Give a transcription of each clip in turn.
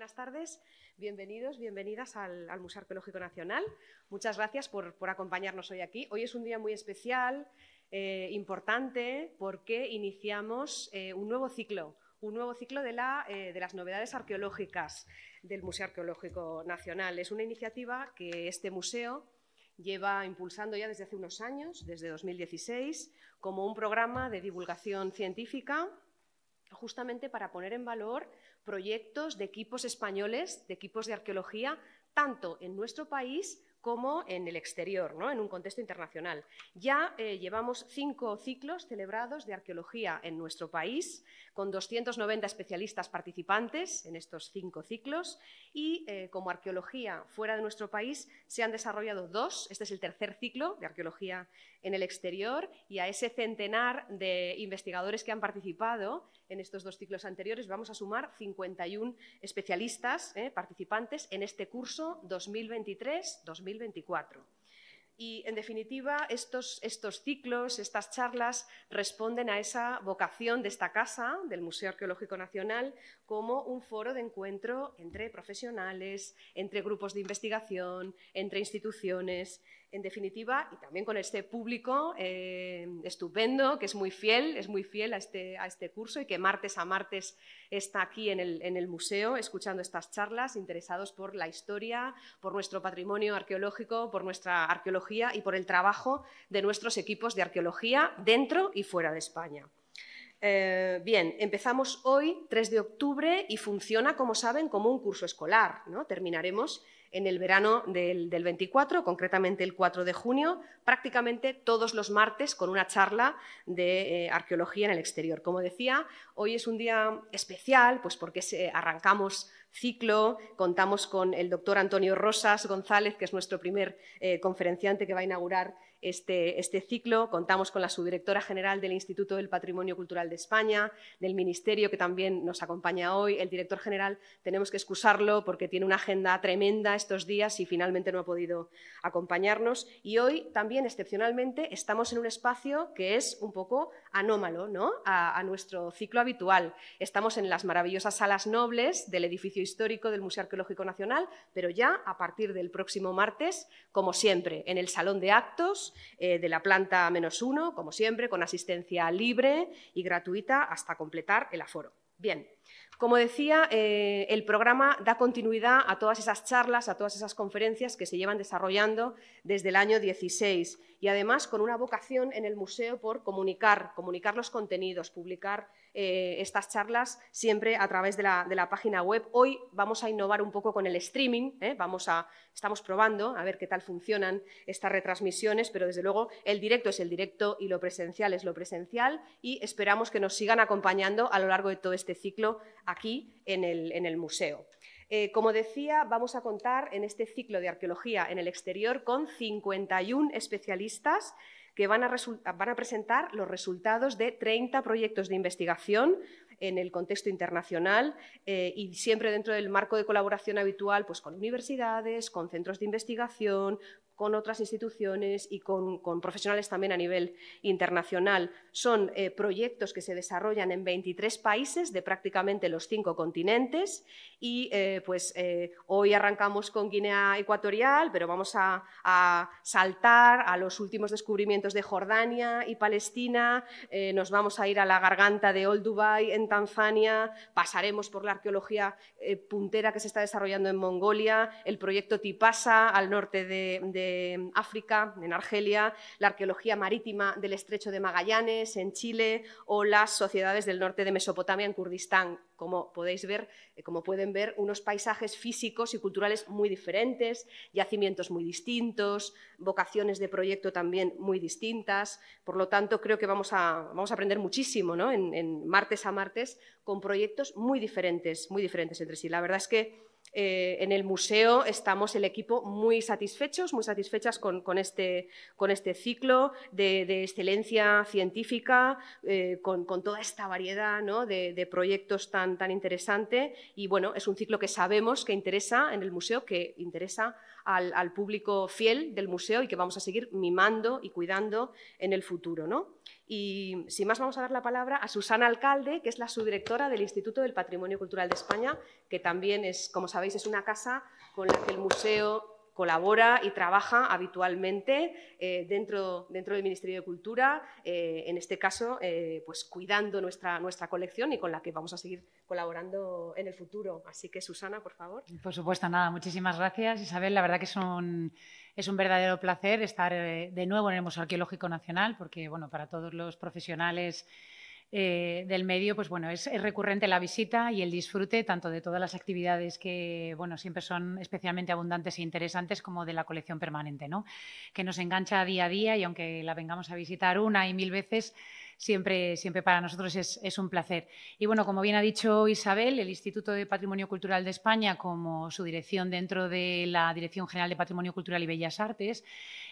Buenas tardes, bienvenidos, bienvenidas al, Museo Arqueológico Nacional. Muchas gracias por, acompañarnos hoy aquí. Hoy es un día muy especial, eh, importante, porque iniciamos eh, un nuevo ciclo, un nuevo ciclo de, eh, de, las novedades arqueológicas del Museo Arqueológico Nacional. Es una iniciativa que este museo lleva impulsando ya desde hace unos años, desde 2016, como un programa de divulgación científica justamente para poner en valor proyectos de equipos españoles, de equipos de arqueología, tanto en nuestro país como en el exterior, ¿no? en un contexto internacional. Ya eh, llevamos cinco ciclos celebrados de arqueología en nuestro país, con 290 especialistas participantes en estos cinco ciclos, y eh, como arqueología fuera de nuestro país se han desarrollado dos, este es el tercer ciclo de arqueología en el exterior y a ese centenar de investigadores que han participado en estos dos ciclos anteriores vamos a sumar 51 especialistas eh, participantes en este curso 2023-2024. Y, en definitiva, estos, estos, ciclos, estas charlas, responden a esa vocación de esta casa, del Museo Arqueológico Nacional, como un foro de encuentro entre profesionales, entre grupos de investigación, entre instituciones, en definitiva, y también con este público eh, estupendo, que es muy fiel, es muy fiel a este, este curso y que martes a martes está aquí en el, museo escuchando estas charlas, interesados por la historia, por nuestro patrimonio arqueológico, por nuestra arqueología y por el trabajo de nuestros equipos de arqueología dentro y fuera de España. Eh, bien, empezamos hoy, 3 de octubre, y funciona, como saben, como un curso escolar. ¿no? Terminaremos en el verano del, 24, concretamente el 4 de junio, prácticamente todos los martes con una charla de eh, arqueología en el exterior. Como decía, hoy es un día especial, pues porque eh, arrancamos ciclo. Contamos con el doctor Antonio Rosas González, que es nuestro primer eh, conferenciante que va a inaugurar este, este, ciclo. Contamos con la subdirectora general del Instituto del Patrimonio Cultural de España, del Ministerio, que también nos acompaña hoy, el director general. Tenemos que excusarlo porque tiene una agenda tremenda estos días y finalmente no ha podido acompañarnos. Y hoy también, excepcionalmente, estamos en un espacio que es un poco anómalo a nuestro ciclo habitual. Estamos en las maravillosas salas nobles del edificio histórico del Museo Arqueológico Nacional, pero ya a partir del próximo martes, como siempre, en el Salón de Actos eh, de la planta menos uno, como siempre, con asistencia libre y gratuita hasta completar el aforo. Bien, como decía, eh, el programa da continuidad a todas esas charlas, a todas esas conferencias que se llevan desarrollando desde el año 16 y además con una vocación en el museo por comunicar, comunicar los contenidos, publicar eh, estas charlas siempre a través de la, página web. Hoy vamos a innovar un poco con el streaming, ¿eh? vamos estamos probando a ver qué tal funcionan estas retransmisiones, pero desde luego el directo es el directo y lo presencial es lo presencial y esperamos que nos sigan acompañando a lo largo de todo este ciclo aquí en el, museo. Eh, como decía, vamos a contar en este ciclo de arqueología en el exterior con 51 especialistas que van a, presentar los resultados de 30 proyectos de investigación en el contexto internacional eh, y siempre dentro del marco de colaboración habitual pues, con universidades, con centros de investigación, con otras instituciones y con, profesionales también a nivel internacional. Son eh, proyectos que se desarrollan en 23 países de prácticamente los cinco continentes y eh, pues eh, hoy arrancamos con Guinea Ecuatorial, pero vamos a, saltar a los últimos descubrimientos de Jordania y Palestina, nos vamos a ir a la garganta de Old Dubai en Tanzania, pasaremos por la arqueología puntera que se está desarrollando en Mongolia, el proyecto Tipasa al norte de África, en Argelia, la arqueología marítima del Estrecho de Magallanes, en Chile, o las sociedades del norte de Mesopotamia, en Kurdistán. Como podéis ver, eh, como pueden ver, unos paisajes físicos y culturales muy diferentes, yacimientos muy distintos, vocaciones de proyecto también muy distintas. Por lo tanto, creo que vamos a, vamos a aprender muchísimo ¿no? en martes a martes con proyectos muy diferentes, muy diferentes entre sí. La verdad es que eh, en el museo estamos el equipo muy satisfechos, muy satisfechas con, este, este, ciclo de, excelencia científica, eh, con, toda esta variedad de, proyectos tan, interesante. Y bueno, es un ciclo que sabemos que interesa en el museo, que interesa al, al público fiel del museo y que vamos a seguir mimando y cuidando en el futuro. ¿no? Y sin más, vamos a dar la palabra a Susana Alcalde, que es la subdirectora del Instituto del Patrimonio Cultural de España, que también es, como sabéis, es una casa con la que el museo colabora y trabaja habitualmente eh, dentro, dentro del Ministerio de Cultura, eh, en este caso, eh, pues cuidando nuestra, nuestra colección y con la que vamos a seguir colaborando en el futuro. Así que, Susana, por favor. Por supuesto, nada, muchísimas gracias, Isabel. La verdad que son... Es un verdadero placer estar eh, de nuevo en el Museo Arqueológico Nacional, porque bueno, para todos los profesionales eh, del medio, pues bueno, es, recurrente la visita y el disfrute tanto de todas las actividades que, bueno, siempre son especialmente abundantes e interesantes como de la colección permanente, ¿no? Que nos engancha día a día y aunque la vengamos a visitar una y mil veces, siempre, siempre para nosotros es, un placer. Y bueno, como bien ha dicho Isabel, el Instituto de Patrimonio Cultural de España, como su dirección dentro de la Dirección General de Patrimonio Cultural y Bellas Artes,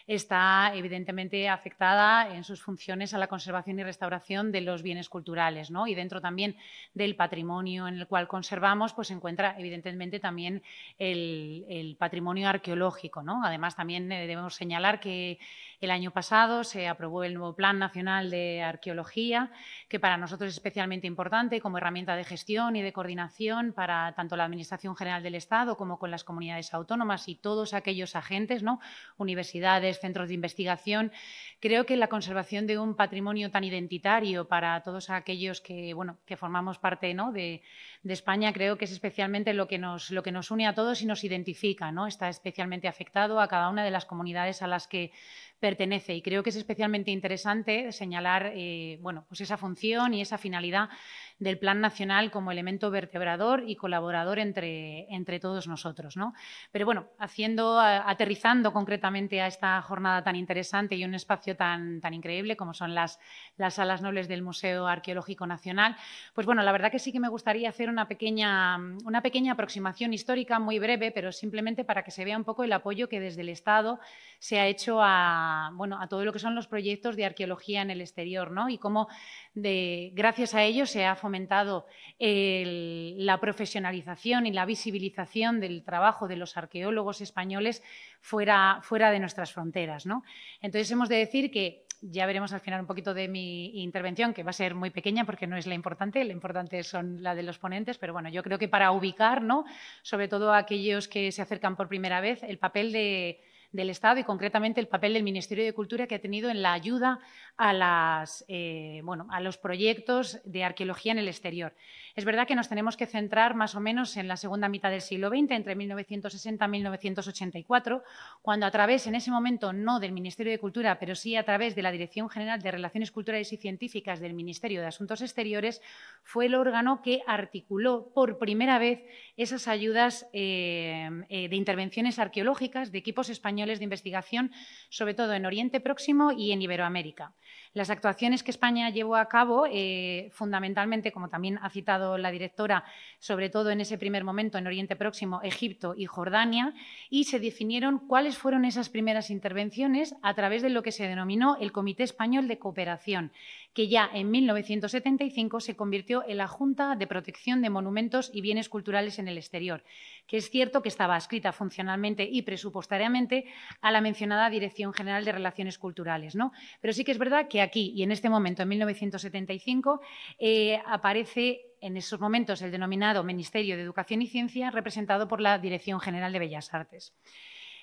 está evidentemente afectada en sus funciones a la conservación y restauración de los bienes culturales, ¿no? Y dentro también del patrimonio en el cual conservamos, pues se encuentra evidentemente también el, el patrimonio arqueológico, ¿no? Además, también eh, debemos señalar que el año pasado se aprobó el nuevo Plan Nacional de Arqueología, que para nosotros es especialmente importante como herramienta de gestión y de coordinación para tanto la Administración General del Estado como con las comunidades autónomas y todos aquellos agentes, ¿no? universidades, centros de investigación. Creo que la conservación de un patrimonio tan identitario para todos aquellos que, bueno, que formamos parte ¿no? de, de España creo que es especialmente lo que nos, lo que nos une a todos y nos identifica, ¿no? Está especialmente afectado a cada una de las comunidades a las que pertenece. Y creo que es especialmente interesante señalar eh, bueno, pues esa función y esa finalidad del Plan Nacional como elemento vertebrador y colaborador entre, entre todos nosotros. ¿no? Pero bueno, haciendo, aterrizando concretamente a esta jornada tan interesante y un espacio tan, tan increíble como son las, las salas nobles del Museo Arqueológico Nacional, pues bueno, la verdad que sí que me gustaría hacer una pequeña, una pequeña aproximación histórica muy breve, pero simplemente para que se vea un poco el apoyo que desde el Estado se ha hecho a, bueno, a todo lo que son los proyectos de arqueología en el exterior ¿no? y cómo gracias a ello se ha fomentado la profesionalización y la visibilización del trabajo de los arqueólogos españoles fuera, de nuestras fronteras. ¿no? Entonces hemos de decir que ya veremos al final un poquito de mi intervención, que va a ser muy pequeña porque no es la importante, la importante son la de los ponentes, pero bueno, yo creo que para ubicar, sobre todo a aquellos que se acercan por primera vez, el papel del Estado y concretamente el papel del Ministerio de Cultura que ha tenido en la ayuda eh, a, los proyectos de arqueología en el exterior. Es verdad que nos tenemos que centrar más o menos en la segunda mitad del siglo XX, entre 1960 y 1984, cuando a través, en ese momento, no del Ministerio de Cultura, pero sí a través de la Dirección General de Relaciones Culturales y Científicas del Ministerio de Asuntos Exteriores, fue el órgano que articuló por primera vez esas ayudas eh, eh, de intervenciones arqueológicas de equipos españoles de investigación, sobre todo en Oriente Próximo y en Iberoamérica. Las actuaciones que España llevó a cabo, eh, fundamentalmente, como también ha citado la directora, sobre todo en ese primer momento en Oriente Próximo, Egipto y Jordania, y se definieron cuáles fueron esas primeras intervenciones a través de lo que se denominó el Comité Español de Cooperación, que ya en 1975 se convirtió en la Junta de Protección de Monumentos y Bienes Culturales en el Exterior, que es cierto que estaba escrita funcionalmente y presupuestariamente a la mencionada Dirección General de Relaciones Culturales. ¿no? Pero sí que es verdad que aquí y en este momento, en 1975, eh, aparece en esos momentos el denominado Ministerio de Educación y Ciencia, representado por la Dirección General de Bellas Artes.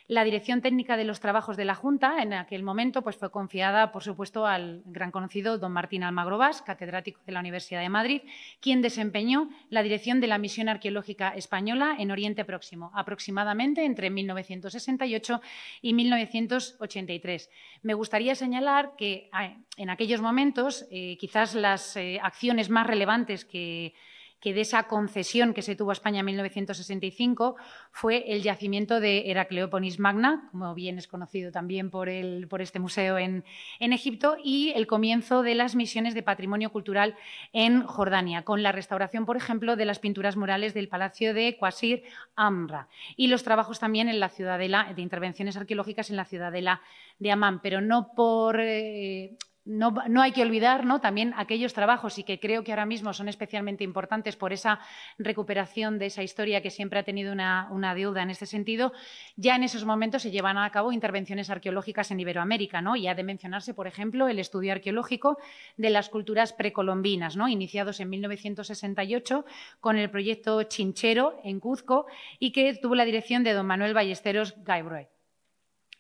La dirección técnica de los trabajos de la Junta en aquel momento pues, fue confiada, por supuesto, al gran conocido don Martín Almagrobas, catedrático de la Universidad de Madrid, quien desempeñó la dirección de la Misión Arqueológica Española en Oriente Próximo, aproximadamente entre 1968 y 1983. Me gustaría señalar que ah, en aquellos momentos eh, quizás las eh, acciones más relevantes que que de esa concesión que se tuvo a España en 1965 fue el yacimiento de Heracleópolis Magna, como bien es conocido también por, el, por este museo en, en Egipto, y el comienzo de las misiones de patrimonio cultural en Jordania, con la restauración, por ejemplo, de las pinturas murales del Palacio de Quasir Amra y los trabajos también en la ciudadela, de intervenciones arqueológicas en la ciudadela de Amán, pero no por... Eh, no, hay que olvidar también aquellos trabajos y que creo que ahora mismo son especialmente importantes por esa recuperación de esa historia que siempre ha tenido una, deuda en este sentido. Ya en esos momentos se llevan a cabo intervenciones arqueológicas en Iberoamérica ¿no? y ha de mencionarse, por ejemplo, el estudio arqueológico de las culturas precolombinas, ¿no? iniciados en 1968 con el proyecto Chinchero en Cuzco y que tuvo la dirección de don Manuel Ballesteros Gaibroy.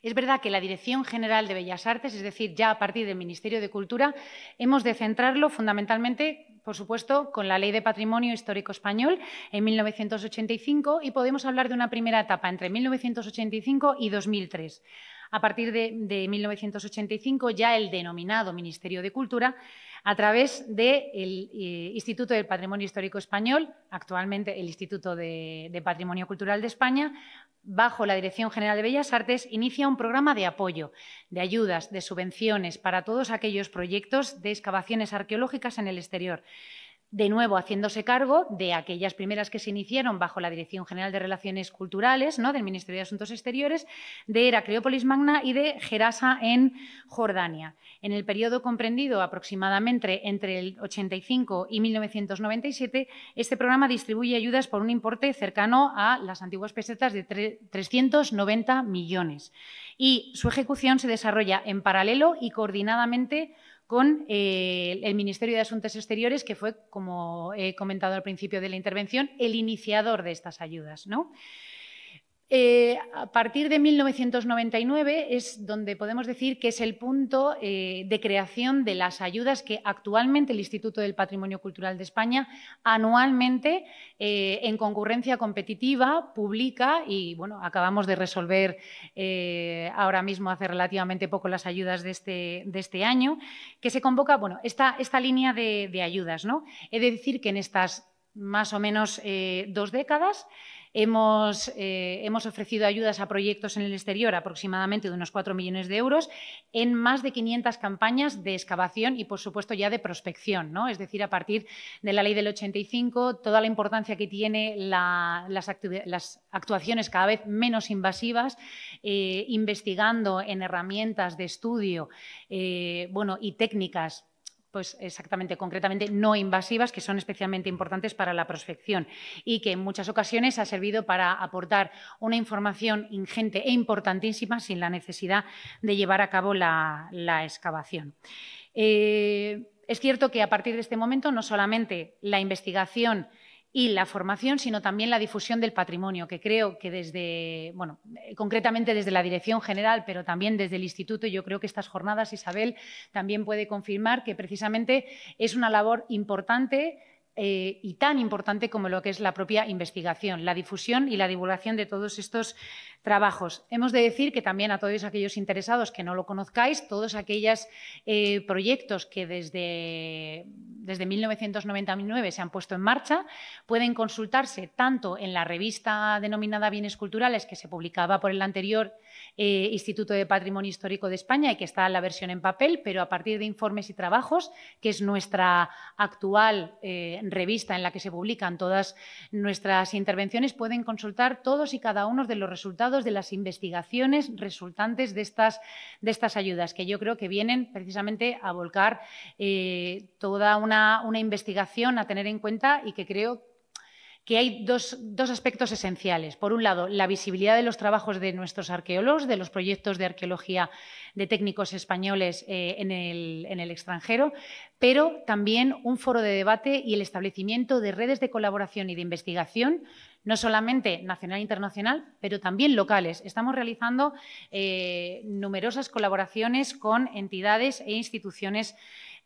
Es verdad que la Dirección General de Bellas Artes, es decir, ya a partir del Ministerio de Cultura, hemos de centrarlo fundamentalmente, por supuesto, con la Ley de Patrimonio Histórico Español en 1985 y podemos hablar de una primera etapa entre 1985 y 2003. A partir de, de 1985, ya el denominado Ministerio de Cultura a través del eh, Instituto del Patrimonio Histórico Español, actualmente el Instituto de Patrimonio Cultural de España, bajo la Dirección General de Bellas Artes, inicia un programa de apoyo, de ayudas, de subvenciones para todos aquellos proyectos de excavaciones arqueológicas en el exterior de nuevo haciéndose cargo de aquellas primeras que se iniciaron bajo la Dirección General de Relaciones Culturales ¿no? del Ministerio de Asuntos Exteriores, de Heracleópolis Magna y de Gerasa en Jordania. En el periodo comprendido aproximadamente entre el 85 y 1997, este programa distribuye ayudas por un importe cercano a las antiguas pesetas de 390 millones y su ejecución se desarrolla en paralelo y coordinadamente con eh, el Ministerio de Asuntos Exteriores, que fue, como he comentado al principio de la intervención, el iniciador de estas ayudas. ¿no? Eh, a partir de 1999 es donde podemos decir que es el punto eh, de creación de las ayudas que actualmente el Instituto del Patrimonio Cultural de España anualmente, eh, en concurrencia competitiva, publica y bueno, acabamos de resolver ahora mismo hace relativamente poco las ayudas de este, este año, que se convoca esta, línea de, de ayudas. ¿no? He de decir que en estas más o menos dos décadas eh, hemos, ofrecido ayudas a proyectos en el exterior aproximadamente de unos 4 millones de euros en más de 500 campañas de excavación y, por supuesto, ya de prospección, es decir, a partir de la ley del 85, toda la importancia que tiene las, actuaciones cada vez menos invasivas, eh, investigando en herramientas de estudio eh, bueno, y técnicas pues exactamente, concretamente no invasivas, que son especialmente importantes para la prospección y que en muchas ocasiones ha servido para aportar una información ingente e importantísima sin la necesidad de llevar a cabo la, excavación. Eh, es cierto que a partir de este momento no solamente la investigación y la formación, sino también la difusión del patrimonio, que creo que desde, bueno, eh, concretamente desde la Dirección General, pero también desde el Instituto, yo creo que estas jornadas, Isabel, también puede confirmar que precisamente es una labor importante eh, y tan importante como lo que es la propia investigación, la difusión y la divulgación de todos estos trabajos. Hemos de decir que también a todos aquellos interesados que no lo conozcáis, todos aquellos eh, proyectos que desde, desde 1999 se han puesto en marcha, pueden consultarse tanto en la revista denominada Bienes Culturales, que se publicaba por el anterior eh, Instituto de Patrimonio Histórico de España y que está en la versión en papel, pero a partir de informes y trabajos, que es nuestra actual eh, revista en la que se publican todas nuestras intervenciones, pueden consultar todos y cada uno de los resultados de las investigaciones resultantes de estas, de estas ayudas, que yo creo que vienen precisamente a volcar eh, toda una, una investigación a tener en cuenta y que creo que hay dos, aspectos esenciales. Por un lado, la visibilidad de los trabajos de nuestros arqueólogos, de los proyectos de arqueología de técnicos españoles eh, en, el, extranjero, pero también un foro de debate y el establecimiento de redes de colaboración y de investigación, no solamente nacional e internacional, pero también locales. Estamos realizando eh, numerosas colaboraciones con entidades e instituciones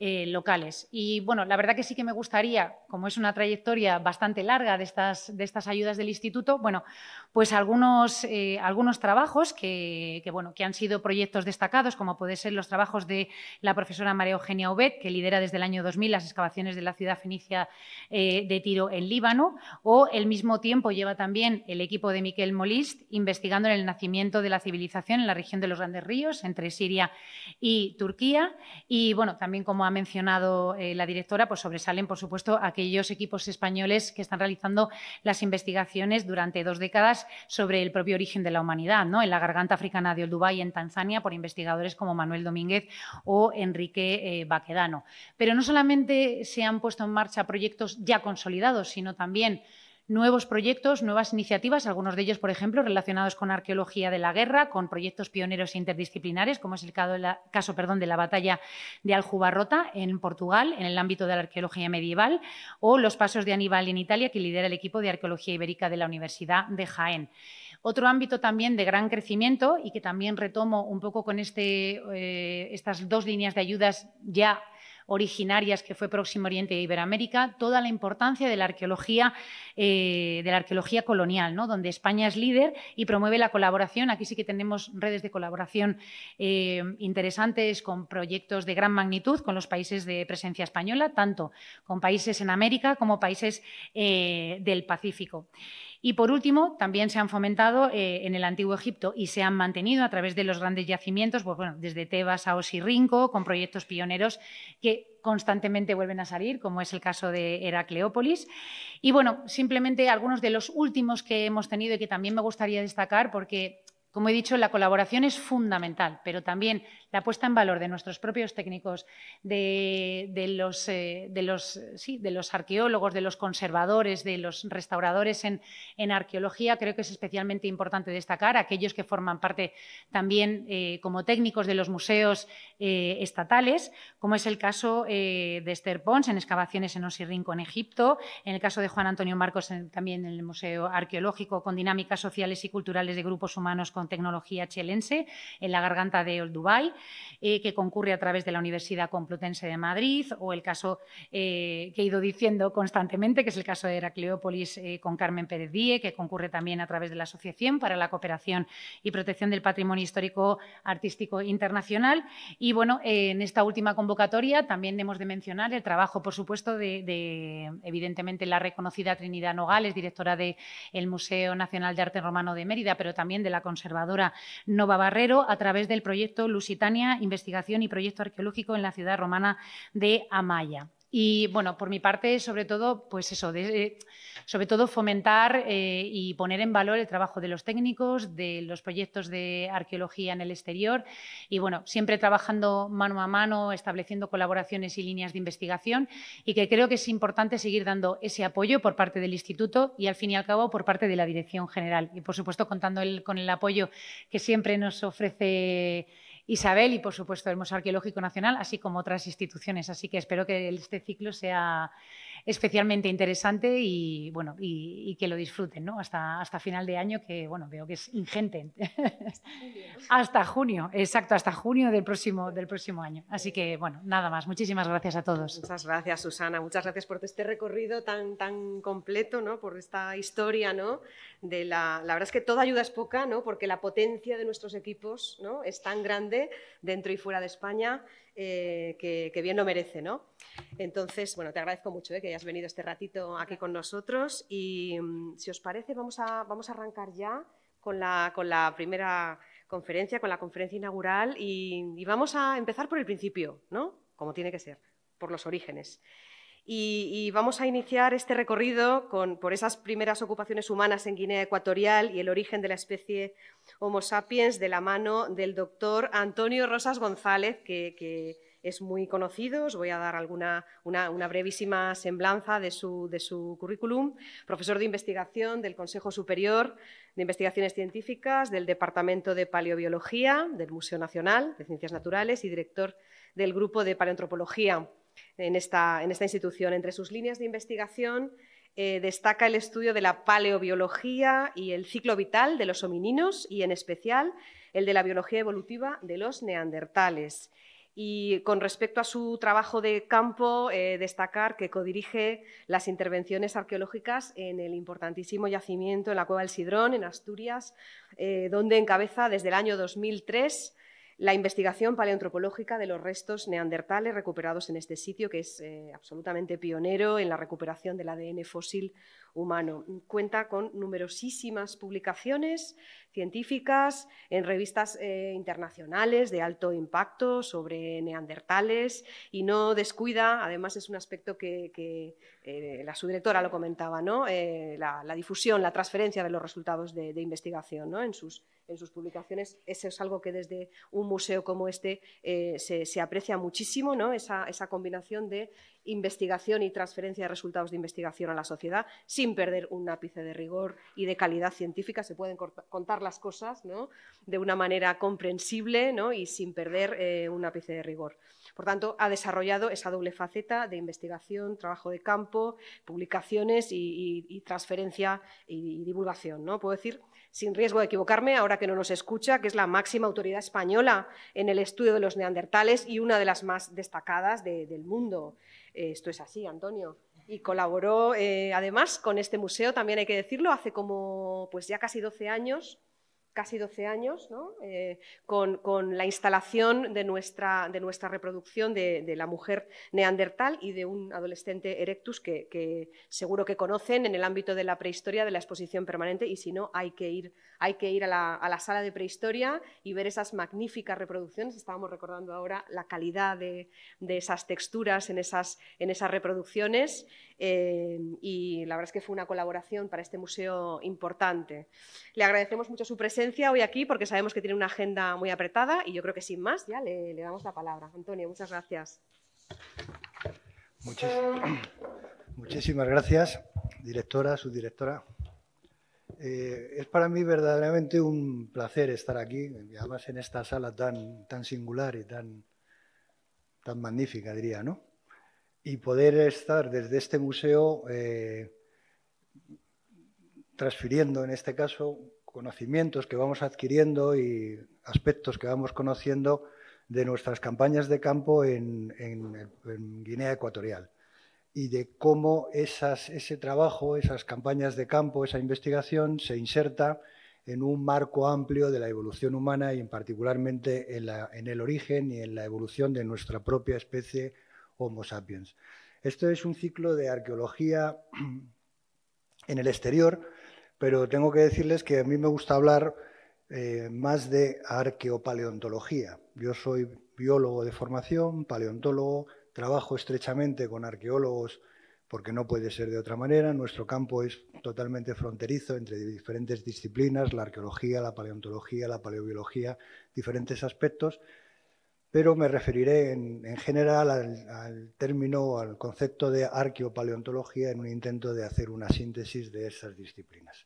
eh, locales. Y bueno, la verdad que sí que me gustaría, como es una trayectoria bastante larga de estas, de estas ayudas del instituto, bueno, pues algunos, eh, algunos trabajos que, bueno, que han sido proyectos destacados, como puede ser los trabajos de la profesora María Eugenia Obed, que lidera desde el año 2000 las excavaciones de la ciudad fenicia eh, de Tiro en Líbano, o el mismo tiempo lleva también el equipo de Miquel Molist investigando en el nacimiento de la civilización en la región de los Grandes Ríos, entre Siria y Turquía. Y bueno, también como ha mencionado eh, la directora, pues sobresalen, por supuesto, aquellos equipos españoles que están realizando las investigaciones durante dos décadas sobre el propio origen de la humanidad, ¿no? en la garganta africana de Olduvai, en Tanzania, por investigadores como Manuel Domínguez o Enrique eh, Baquedano. Pero no solamente se han puesto en marcha proyectos ya consolidados, sino también nuevos proyectos, nuevas iniciativas, algunos de ellos, por ejemplo, relacionados con arqueología de la guerra, con proyectos pioneros e interdisciplinares, como es el caso, perdón, de la batalla de Aljubarrota en Portugal, en el ámbito de la arqueología medieval, o los pasos de Aníbal en Italia, que lidera el equipo de arqueología ibérica de la Universidad de Jaén. Otro ámbito también de gran crecimiento y que también retomo un poco con este, eh, estas dos líneas de ayudas ya originarias que fue Próximo Oriente e Iberoamérica, toda la importancia de la arqueología, eh, de la arqueología colonial, ¿no? donde España es líder y promueve la colaboración. Aquí sí que tenemos redes de colaboración eh, interesantes con proyectos de gran magnitud con los países de presencia española, tanto con países en América como países eh, del Pacífico. Y por último, también se han fomentado eh, en el Antiguo Egipto y se han mantenido a través de los grandes yacimientos, pues desde Tebas a Osirrinco, con proyectos pioneros que constantemente vuelven a salir, como es el caso de Heracleópolis. Y bueno, simplemente algunos de los últimos que hemos tenido y que también me gustaría destacar porque como he dicho, la colaboración es fundamental, pero también la puesta en valor de nuestros propios técnicos, eh, de, los, arqueólogos, de los conservadores, de los restauradores en, arqueología, creo que es especialmente importante destacar. Aquellos que forman parte también eh, como técnicos de los museos eh, estatales, como es el caso de Esther Pons en excavaciones en Osirrinco, en Egipto, en el caso de Juan Antonio Marcos también en el Museo Arqueológico, con dinámicas sociales y culturales de grupos humanos con tecnología chilense, en la garganta de Old Dubai eh, que concurre a través de la Universidad Complutense de Madrid, o el caso eh, que he ido diciendo constantemente, que es el caso de Heracleópolis eh, con Carmen Pérez Díez, que concurre también a través de la Asociación para la Cooperación y Protección del Patrimonio Histórico Artístico Internacional. Y bueno, en esta última convocatoria también hemos de mencionar el trabajo, por supuesto, de, evidentemente la reconocida Trinidad Nogales, directora del el Museo Nacional de Arte Romano de Mérida, pero también de la conservadora Nova Barrero, a través del proyecto Lusitán investigación y proyecto arqueológico en la ciudad romana de Amaya. Y bueno, por mi parte, sobre todo, pues eso, eh, sobre todo fomentar eh, y poner en valor el trabajo de los técnicos, de los proyectos de arqueología en el exterior y bueno, siempre trabajando mano a mano, estableciendo colaboraciones y líneas de investigación y que creo que es importante seguir dando ese apoyo por parte del Instituto y al fin y al cabo por parte de la Dirección General y por supuesto contando con el apoyo que siempre nos ofrece Isabel y, por supuesto, el Museo Arqueológico Nacional, así como otras instituciones. Así que espero que este ciclo sea especialmente interesante y, bueno, y, que lo disfruten ¿no? hasta, hasta final de año, que bueno, veo que es ingente. hasta junio, exacto, hasta junio del próximo, del próximo año. Así que, bueno, nada más. Muchísimas gracias a todos. Muchas gracias, Susana. Muchas gracias por este recorrido tan, tan completo, ¿no? por esta historia. ¿no? De la, la verdad es que toda ayuda es poca, ¿no? porque la potencia de nuestros equipos es tan grande dentro y fuera de España eh, que, que bien lo merece. ¿no? Entonces, bueno, te agradezco mucho ¿eh? que hayas venido este ratito aquí con nosotros y mm, si os parece vamos a, arrancar ya con la, primera conferencia, con la conferencia inaugural y, vamos a empezar por el principio, ¿no? Como tiene que ser, por los orígenes. Y, vamos a iniciar este recorrido con, por esas primeras ocupaciones humanas en Guinea Ecuatorial y el origen de la especie Homo sapiens de la mano del doctor Antonio Rosas González, que es muy conocido. Os voy a dar una, brevísima semblanza de su, currículum. Profesor de investigación del Consejo Superior de Investigaciones Científicas, del Departamento de Paleobiología, del Museo Nacional de Ciencias Naturales y director del Grupo de Paleoantropología en esta, institución. Entre sus líneas de investigación eh, destaca el estudio de la paleobiología y el ciclo vital de los homininos y, en especial, el de la biología evolutiva de los neandertales. Y con respecto a su trabajo de campo, eh, destacar que codirige las intervenciones arqueológicas en el importantísimo yacimiento en la Cueva del Sidrón, en Asturias, eh, donde encabeza desde el año 2003 la investigación paleontropológica de los restos neandertales recuperados en este sitio, que es eh, absolutamente pionero en la recuperación del ADN fósil humano. Cuenta con numerosísimas publicaciones científicas en revistas eh, internacionales de alto impacto sobre neandertales y no descuida, además es un aspecto que, eh, la subdirectora lo comentaba, ¿no? Eh, la, difusión, la transferencia de los resultados de, investigación ¿no? en, sus, en sus publicaciones. Eso es algo que desde un museo como este se, aprecia muchísimo, ¿no? esa, esa combinación de investigación y transferencia de resultados de investigación a la sociedad sin perder un ápice de rigor y de calidad científica. Se pueden contar las cosas ¿no? de una manera comprensible ¿no? y sin perder eh, un ápice de rigor. Por tanto, ha desarrollado esa doble faceta de investigación, trabajo de campo, publicaciones y, transferencia y, divulgación. ¿no? Puedo decir, sin riesgo de equivocarme, ahora que no nos escucha, que es la máxima autoridad española en el estudio de los neandertales y una de las más destacadas del mundo esto es así, Antonio. Y colaboró eh, además con este museo, también hay que decirlo, hace como pues ya casi 12 años, casi 12 años, ¿no? Eh, con, la instalación de nuestra, de nuestra reproducción de, la mujer neandertal y de un adolescente erectus que, seguro que conocen en el ámbito de la prehistoria de la exposición permanente y si no hay que ir hay que ir a la, sala de prehistoria y ver esas magníficas reproducciones. Estábamos recordando ahora la calidad de, esas texturas en esas, reproducciones eh, y la verdad es que fue una colaboración para este museo importante. Le agradecemos mucho su presencia hoy aquí porque sabemos que tiene una agenda muy apretada y yo creo que sin más ya le, damos la palabra. Antonio, muchas gracias. muchísimas gracias, directora, subdirectora. Eh, es para mí verdaderamente un placer estar aquí, además en esta sala tan, singular y tan, magnífica, diría, ¿no? Y poder estar desde este museo eh, transfiriendo, en este caso, conocimientos que vamos adquiriendo y aspectos que vamos conociendo de nuestras campañas de campo en Guinea Ecuatorial y de cómo ese trabajo, esas campañas de campo, esa investigación se inserta en un marco amplio de la evolución humana y en particularmente en, el origen y en la evolución de nuestra propia especie Homo sapiens. Esto es un ciclo de arqueología en el exterior, pero tengo que decirles que a mí me gusta hablar eh, más de arqueopaleontología. Yo soy biólogo de formación, paleontólogo, Trabajo estrechamente con arqueólogos porque no puede ser de otra manera. Nuestro campo es totalmente fronterizo entre diferentes disciplinas, la arqueología, la paleontología, la paleobiología, diferentes aspectos, pero me referiré en, general al, término término, al concepto de arqueopaleontología en un intento de hacer una síntesis de esas disciplinas.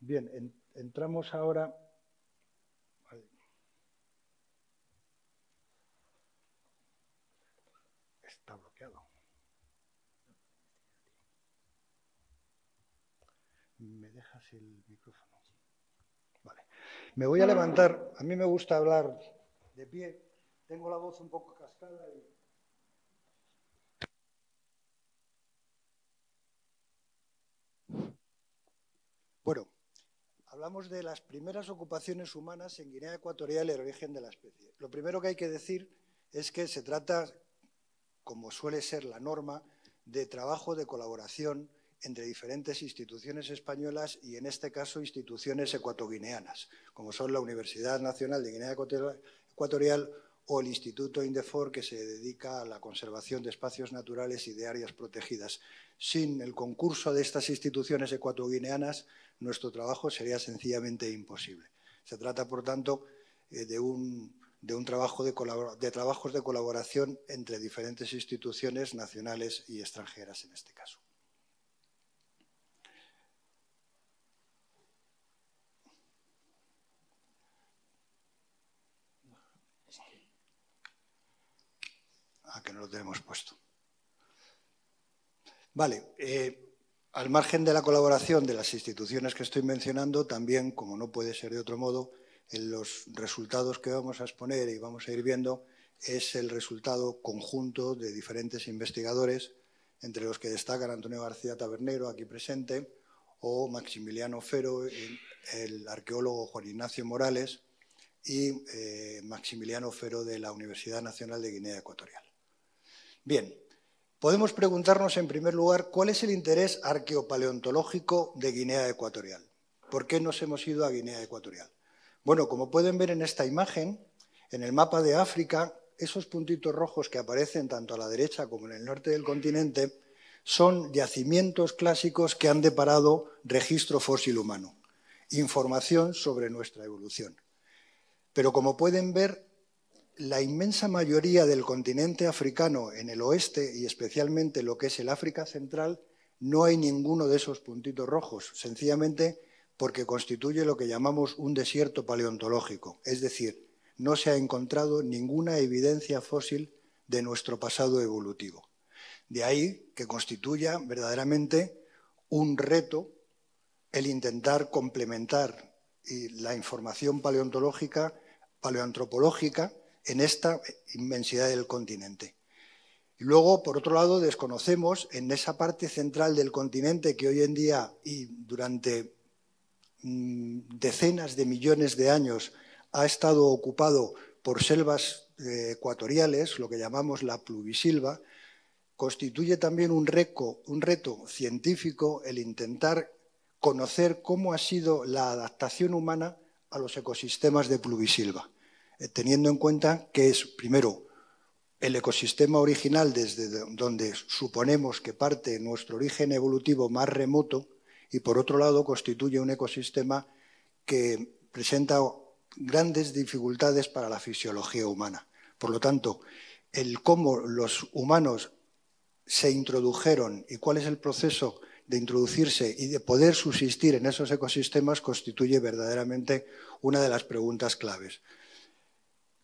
Bien, entramos ahora micrófono. Me voy a levantar. A mí me gusta hablar de pie. Tengo la voz un poco cascada Bueno, hablamos de las primeras ocupaciones humanas en Guinea Ecuatorial y el origen de la especie. Lo primero que hay que decir es que se trata, como suele ser la norma, de trabajo de colaboración entre diferentes instituciones españolas y, en este caso, instituciones ecuatoguineanas, como son la Universidad Nacional de Guinea Ecuatorial o el Instituto Indefor, que se dedica a la conservación de espacios naturales y de áreas protegidas. Sin el concurso de estas instituciones ecuatoguineanas, nuestro trabajo sería sencillamente imposible. Se trata, por tanto, eh, de un, trabajo de, de trabajos de colaboración entre diferentes instituciones nacionales y extranjeras en este caso. a que no lo tenemos puesto. Vale, eh, al margen de la colaboración de las instituciones que estoy mencionando, también, como no puede ser de otro modo, en los resultados que vamos a exponer y vamos a ir viendo es el resultado conjunto de diferentes investigadores, entre los que destacan Antonio García Tabernero, aquí presente, o Maximiliano Fero, el arqueólogo Juan Ignacio Morales, y eh, Maximiliano Fero de la Universidad Nacional de Guinea Ecuatorial. Bien, podemos preguntarnos en primer lugar cuál es el interés arqueopaleontológico de Guinea Ecuatorial. ¿Por qué nos hemos ido a Guinea Ecuatorial? Bueno, como pueden ver en esta imagen, en el mapa de África, esos puntitos rojos que aparecen tanto a la derecha como en el norte del continente son yacimientos clásicos que han deparado registro fósil humano, información sobre nuestra evolución. Pero como pueden ver, la inmensa mayoría del continente africano en el oeste y especialmente lo que es el África Central, no hay ninguno de esos puntitos rojos, sencillamente porque constituye lo que llamamos un desierto paleontológico, es decir, no se ha encontrado ninguna evidencia fósil de nuestro pasado evolutivo. De ahí que constituya verdaderamente un reto el intentar complementar la información paleontológica, paleoantropológica, en esta inmensidad del continente. Y luego, por otro lado, desconocemos en esa parte central del continente que hoy en día y durante mm, decenas de millones de años ha estado ocupado por selvas eh, ecuatoriales, lo que llamamos la pluvisilva, constituye también un, un reto científico el intentar conocer cómo ha sido la adaptación humana a los ecosistemas de pluvisilva. Eh, teniendo en cuenta que es, primero, el ecosistema original desde donde suponemos que parte nuestro origen evolutivo más remoto y por otro lado constituye un ecosistema que presenta grandes dificultades para la fisiología humana. Por lo tanto, el cómo los humanos se introdujeron y cuál es el proceso de introducirse y de poder subsistir en esos ecosistemas constituye verdaderamente una de las preguntas claves.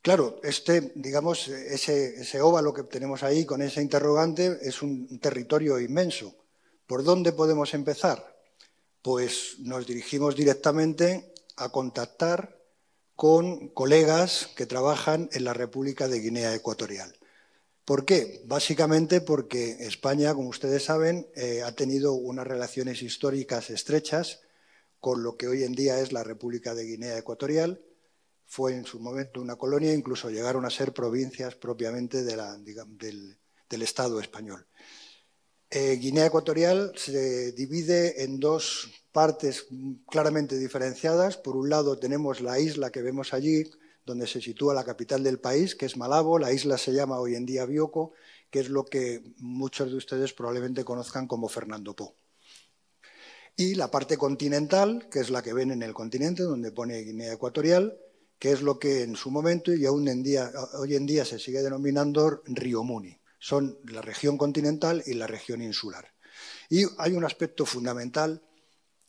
Claro, este, digamos, ese, óvalo que tenemos ahí con ese interrogante es un territorio inmenso. ¿Por dónde podemos empezar? Pues nos dirigimos directamente a contactar con colegas que trabajan en la República de Guinea Ecuatorial. ¿Por qué? Básicamente porque España, como ustedes saben, eh, ha tenido unas relaciones históricas estrechas con lo que hoy en día es la República de Guinea Ecuatorial fue en su momento una colonia, incluso llegaron a ser provincias propiamente del, Estado español. Eh, Guinea Ecuatorial se divide en dos partes claramente diferenciadas. Por un lado tenemos la isla que vemos allí, donde se sitúa la capital del país, que es Malabo. La isla se llama hoy en día Bioko, que es lo que muchos de ustedes probablemente conozcan como Fernando Po. Y la parte continental, que es la que ven en el continente, donde pone Guinea Ecuatorial, que es lo que en su momento y aún hoy en día se sigue denominando Río Muni. Son la región continental y la región insular. Y hay un aspecto fundamental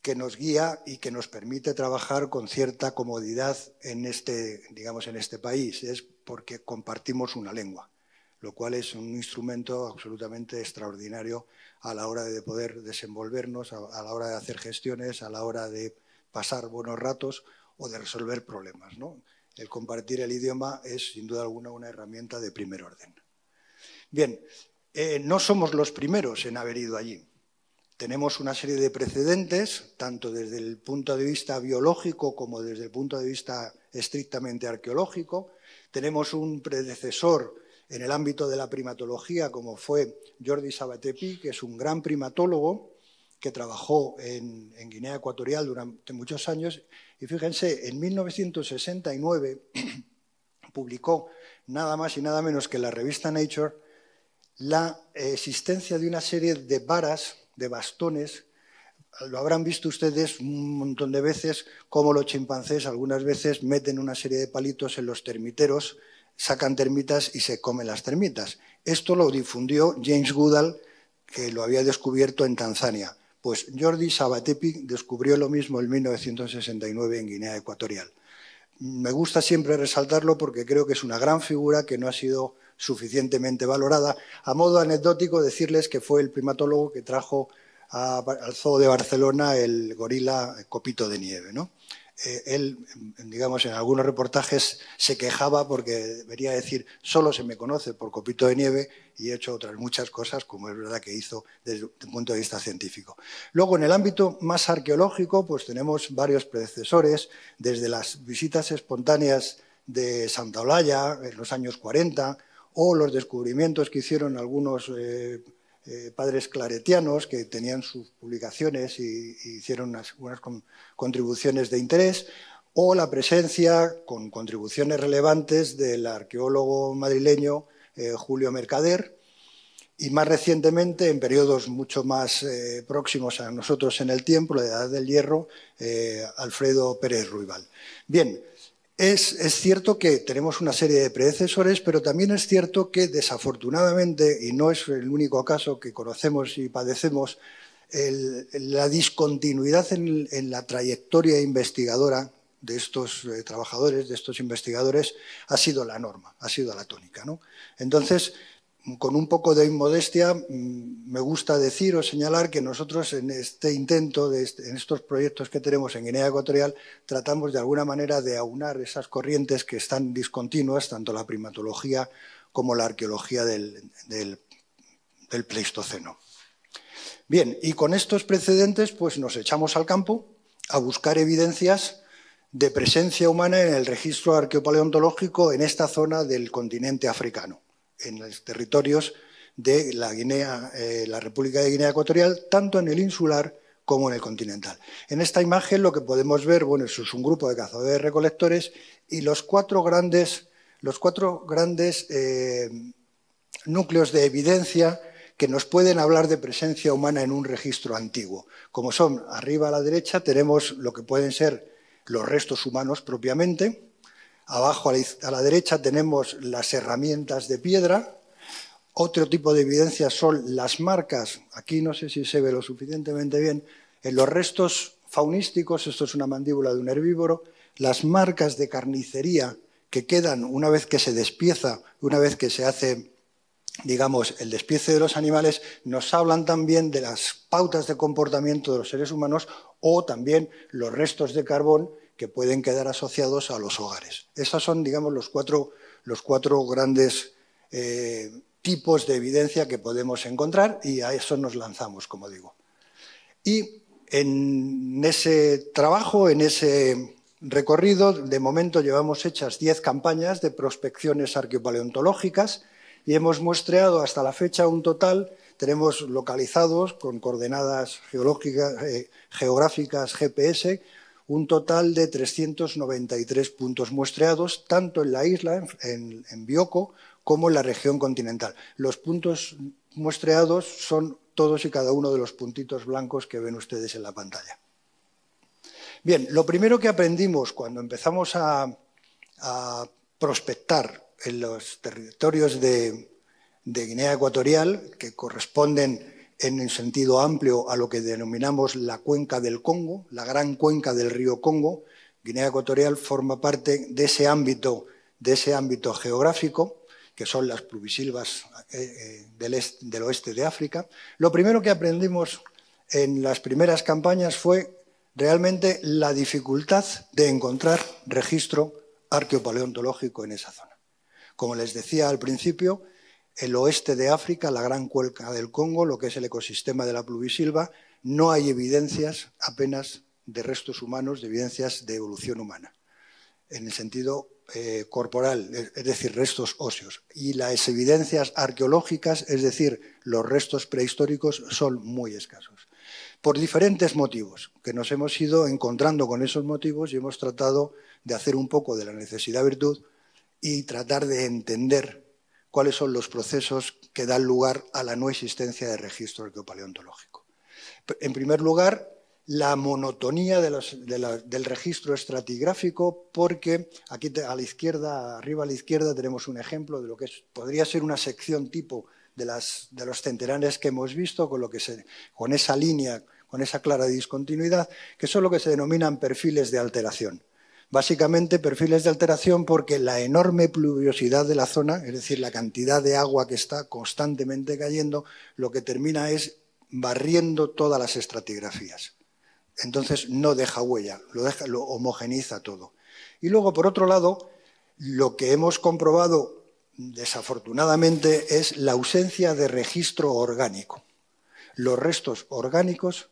que nos guía y que nos permite trabajar con cierta comodidad en este, en este país, es porque compartimos una lengua, lo cual es un instrumento absolutamente extraordinario a la hora de poder desenvolvernos, a, la hora de hacer gestiones, a la hora de pasar buenos ratos o de resolver problemas. El compartir el idioma es, sin duda alguna, una herramienta de primer orden. Bien, eh, no somos los primeros en haber ido allí. Tenemos una serie de precedentes, tanto desde el punto de vista biológico como desde el punto de vista estrictamente arqueológico. Tenemos un predecesor en el ámbito de la primatología, como fue Jordi Sabatepi, que es un gran primatólogo, que trabajó en, Guinea Ecuatorial durante muchos años. Y fíjense, en 1969 publicó nada más y nada menos que la revista Nature la existencia de una serie de varas, de bastones. Lo habrán visto ustedes un montón de veces, como los chimpancés algunas veces meten una serie de palitos en los termiteros, sacan termitas y se comen las termitas. Esto lo difundió James Goodall, que lo había descubierto en Tanzania. Pues Jordi Sabatepi descubrió lo mismo en 1969 en Guinea Ecuatorial. Me gusta siempre resaltarlo porque creo que es una gran figura que no ha sido suficientemente valorada. A modo anecdótico, decirles que fue el primatólogo que trajo al zoo de Barcelona el gorila copito de nieve. ¿no? Eh, él, digamos, en algunos reportajes se quejaba porque debería decir, solo se me conoce por copito de nieve y he hecho otras muchas cosas, como es verdad que hizo desde el punto de vista científico. Luego, en el ámbito más arqueológico, pues tenemos varios predecesores, desde las visitas espontáneas de Santa Olalla en los años 40 o los descubrimientos que hicieron algunos... Eh, eh, padres claretianos que tenían sus publicaciones y, hicieron unas, contribuciones de interés, o la presencia con contribuciones relevantes del arqueólogo madrileño eh, Julio Mercader, y más recientemente, en periodos mucho más eh, próximos a nosotros en el tiempo, la Edad del Hierro, Alfredo Pérez Ruibal. Bien, es, cierto que tenemos una serie de predecesores, pero también es cierto que desafortunadamente, y no es el único caso que conocemos y padecemos, la discontinuidad en, la trayectoria investigadora de estos eh, trabajadores, de estos investigadores, ha sido la norma, ha sido la tónica. Entonces, con un poco de inmodestia, mm, me gusta decir o señalar que nosotros en este intento, en estos proyectos que tenemos en Guinea Ecuatorial, tratamos de alguna manera de aunar esas corrientes que están discontinuas, tanto la primatología como la arqueología del, Pleistoceno. Bien, y con estos precedentes, pues nos echamos al campo a buscar evidencias de presencia humana en el registro arqueopaleontológico en esta zona del continente africano en los territorios de la, Guinea, eh, la República de Guinea Ecuatorial, tanto en el insular como en el continental. En esta imagen lo que podemos ver, bueno, es un grupo de cazadores recolectores y los cuatro grandes, los cuatro grandes eh, núcleos de evidencia que nos pueden hablar de presencia humana en un registro antiguo. Como son, arriba a la derecha tenemos lo que pueden ser los restos humanos propiamente, Abajo a la derecha tenemos las herramientas de piedra. Otro tipo de evidencia son las marcas. Aquí no sé si se ve lo suficientemente bien. En los restos faunísticos, esto es una mandíbula de un herbívoro, las marcas de carnicería que quedan una vez que se despieza, una vez que se hace, digamos, el despiece de los animales, nos hablan también de las pautas de comportamiento de los seres humanos o también los restos de carbón que pueden quedar asociados a los hogares. Esos son, digamos, los cuatro, grandes eh, tipos de evidencia que podemos encontrar y a eso nos lanzamos, como digo. Y en ese trabajo, en ese recorrido, de momento llevamos hechas diez campañas de prospecciones arqueopaleontológicas y hemos muestreado hasta la fecha un total, tenemos localizados con coordenadas eh, geográficas, GPS, un total de 393 puntos muestreados, tanto en la isla, en, Bioco, Bioko, como en la región continental. Los puntos muestreados son todos y cada uno de los puntitos blancos que ven ustedes en la pantalla. Bien, lo primero que aprendimos cuando empezamos a, prospectar en los territorios de Guinea Ecuatorial, que corresponden en el sentido amplio a lo que denominamos la cuenca del Congo, la gran cuenca del río Congo. Guinea Ecuatorial forma parte de ese ámbito, de ese ámbito geográfico que son las pluvisilvas eh, eh, del, del oeste de África. Lo primero que aprendimos en las primeras campañas fue realmente la dificultad de encontrar registro arqueopaleontológico en esa zona. Como les decía al principio, el oeste de África, la gran cuenca del Congo, lo que es el ecosistema de la pluvisilva, no hay evidencias apenas de restos humanos, de evidencias de evolución humana, en el sentido eh, corporal, es decir, restos óseos. Y las evidencias arqueológicas, es decir, los restos prehistóricos, son muy escasos. Por diferentes motivos, que nos hemos ido encontrando con esos motivos y hemos tratado de hacer un poco de la necesidad virtud y tratar de entender cuáles son los procesos que dan lugar a la no existencia de registro arqueopaleontológico. En primer lugar, la monotonía del registro estratigráfico, porque aquí a la izquierda, arriba a la izquierda, tenemos un ejemplo de lo que podría ser una sección tipo de, los centenares que hemos visto, con esa línea, con esa clara discontinuidad, que son lo que se denominan perfiles de alteración. Básicamente perfiles de alteración porque la enorme pluviosidad de la zona, es decir, la cantidad de agua que está constantemente cayendo, lo que termina es barriendo todas las estratigrafías. Entonces no deja huella, lo, deja, lo homogeniza todo. Y luego, por otro lado, lo que hemos comprobado desafortunadamente es la ausencia de registro orgánico. Los restos orgánicos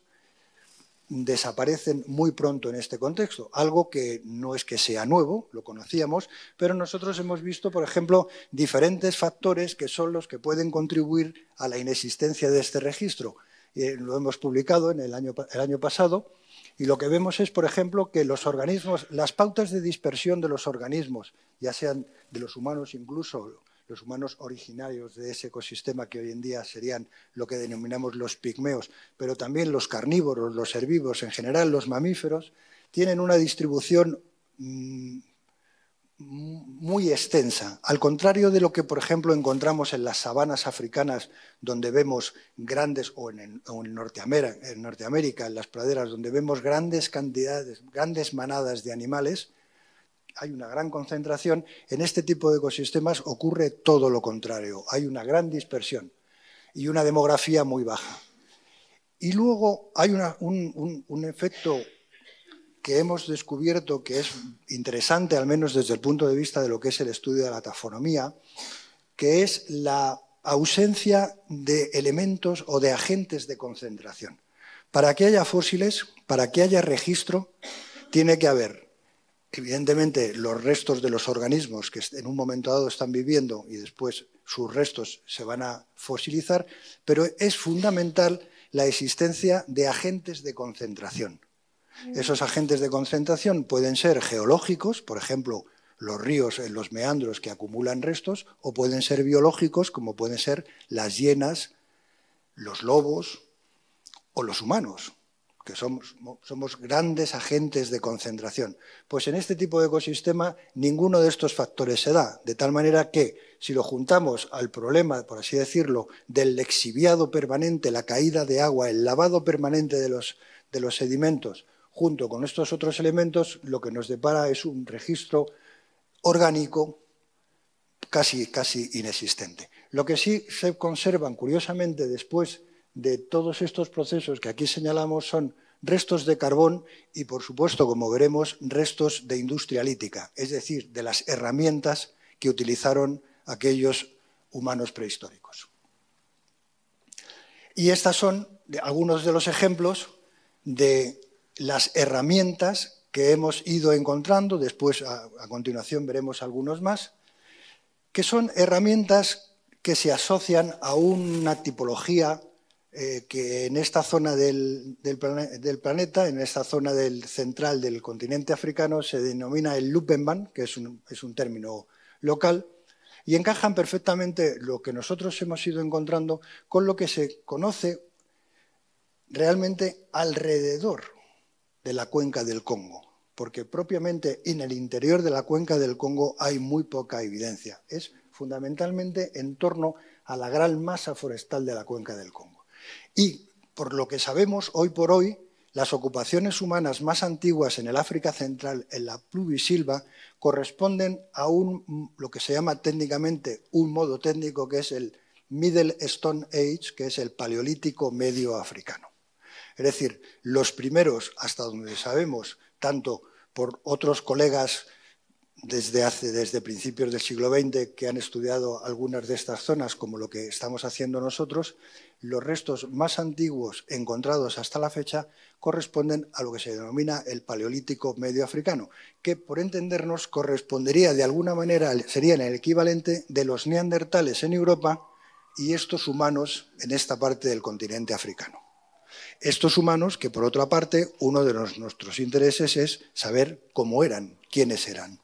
desaparecen muy pronto en este contexto, algo que no es que sea nuevo, lo conocíamos, pero nosotros hemos visto, por ejemplo, diferentes factores que son los que pueden contribuir a la inexistencia de este registro. Eh, lo hemos publicado en el año, el año pasado y lo que vemos es, por ejemplo, que los organismos, las pautas de dispersión de los organismos, ya sean de los humanos incluso los humanos originarios de ese ecosistema que hoy en día serían lo que denominamos los pigmeos, pero también los carnívoros, los herbívoros, en general los mamíferos, tienen una distribución mm, muy extensa, al contrario de lo que, por ejemplo, encontramos en las sabanas africanas, donde vemos grandes, o en, Norteamérica, en Norteamérica, en las praderas, donde vemos grandes cantidades, grandes manadas de animales, hay una gran concentración, en este tipo de ecosistemas ocurre todo lo contrario, hay una gran dispersión y una demografía muy baja. Y luego hay un efecto que hemos descubierto que es interesante, al menos desde el punto de vista de lo que es el estudio de la tafonomía, que es la ausencia de elementos o de agentes de concentración. Para que haya fósiles, para que haya registro, tiene que haber Evidentemente, los restos de los organismos que en un momento dado están viviendo y después sus restos se van a fosilizar, pero es fundamental la existencia de agentes de concentración. Mm. Esos agentes de concentración pueden ser geológicos, por ejemplo, los ríos en los meandros que acumulan restos, o pueden ser biológicos, como pueden ser las hienas, los lobos o los humanos que somos, grandes agentes de concentración. Pues en este tipo de ecosistema ninguno de estos factores se da, de tal manera que si lo juntamos al problema, por así decirlo, del exhibiado permanente, la caída de agua, el lavado permanente de los, de los sedimentos, junto con estos otros elementos, lo que nos depara es un registro orgánico casi, casi inexistente. Lo que sí se conservan, curiosamente, después de todos estos procesos que aquí señalamos son restos de carbón y, por supuesto, como veremos, restos de industria lítica, es decir, de las herramientas que utilizaron aquellos humanos prehistóricos. Y estos son algunos de los ejemplos de las herramientas que hemos ido encontrando, después a, a continuación veremos algunos más, que son herramientas que se asocian a una tipología eh, que en esta zona del, planeta, en esta zona del central del continente africano, se denomina el Lupenban, que es un término local, y encajan perfectamente lo que nosotros hemos ido encontrando con lo que se conoce realmente alrededor de la cuenca del Congo, porque propiamente en el interior de la cuenca del Congo hay muy poca evidencia. Es fundamentalmente en torno a la gran masa forestal de la cuenca del Congo. Y, por lo que sabemos, hoy por hoy, las ocupaciones humanas más antiguas en el África Central, en la pluvisilva, corresponden a un, lo que se llama técnicamente un modo técnico, que es el Middle Stone Age, que es el paleolítico medio africano. Es decir, los primeros, hasta donde sabemos, tanto por otros colegas desde, hace, desde principios del siglo XX que han estudiado algunas de estas zonas, como lo que estamos haciendo nosotros, los restos más antiguos encontrados hasta la fecha corresponden a lo que se denomina el Paleolítico Medio Africano, que por entendernos correspondería de alguna manera, serían el equivalente de los neandertales en Europa y estos humanos en esta parte del continente africano. Estos humanos que por otra parte uno de nuestros intereses es saber cómo eran, quiénes eran.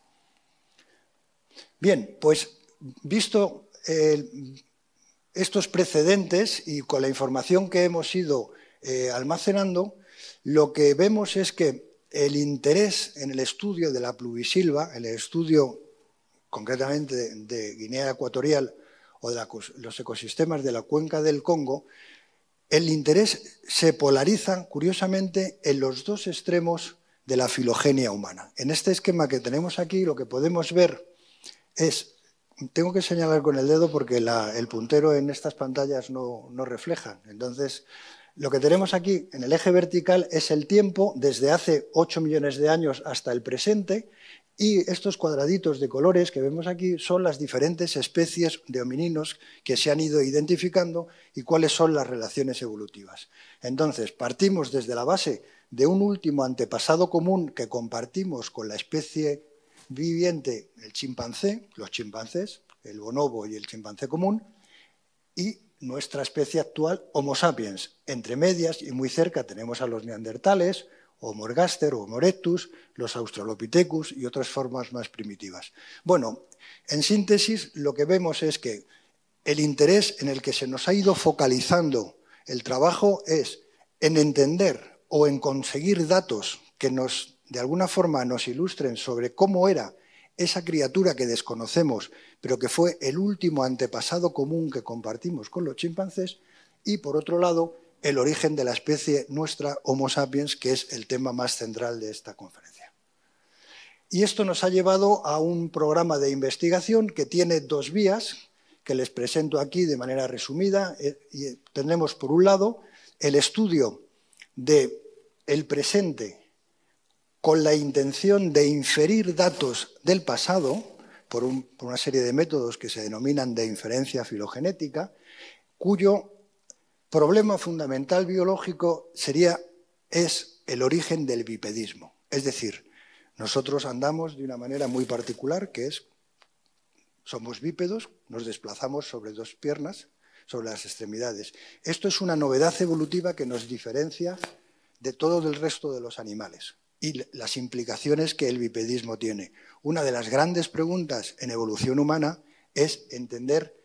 Bien, pues visto eh, estos precedentes y con la información que hemos ido eh, almacenando, lo que vemos es que el interés en el estudio de la pluvisilva, en el estudio concretamente de, Guinea Ecuatorial o de los ecosistemas de la cuenca del Congo, el interés se polariza curiosamente en los dos extremos de la filogenia humana. En este esquema que tenemos aquí, lo que podemos ver es, tengo que señalar con el dedo porque el puntero en estas pantallas no, no refleja. Entonces, lo que tenemos aquí en el eje vertical es el tiempo desde hace 8 millones de años hasta el presente y estos cuadraditos de colores que vemos aquí son las diferentes especies de homininos que se han ido identificando y cuáles son las relaciones evolutivas. Entonces, partimos desde la base de un último antepasado común que compartimos con la especie viviente el chimpancé, los chimpancés, el bonobo y el chimpancé común, y nuestra especie actual, Homo sapiens. Entre medias y muy cerca tenemos a los neandertales, Homo ergaster, Homo erectus, los australopithecus y otras formas más primitivas. Bueno, en síntesis, lo que vemos es que el interés en el que se nos ha ido focalizando el trabajo es en entender o en conseguir datos que nos de alguna forma nos ilustren sobre cómo era esa criatura que desconocemos, pero que fue el último antepasado común que compartimos con los chimpancés, y por otro lado, el origen de la especie nuestra Homo sapiens, que es el tema más central de esta conferencia. Y esto nos ha llevado a un programa de investigación que tiene dos vías, que les presento aquí de manera resumida. Eh, Tenemos, por un lado, el estudio del presente con la intención de inferir datos del pasado por, una serie de métodos que se denominan de inferencia filogenética, cuyo problema fundamental biológico sería es el origen del bipedismo. Es decir, nosotros andamos de una manera muy particular que es somos bípedos, nos desplazamos sobre dos piernas, sobre las extremidades. Esto es una novedad evolutiva que nos diferencia de todo el resto de los animales y las implicaciones que el bipedismo tiene. Una de las grandes preguntas en evolución humana es entender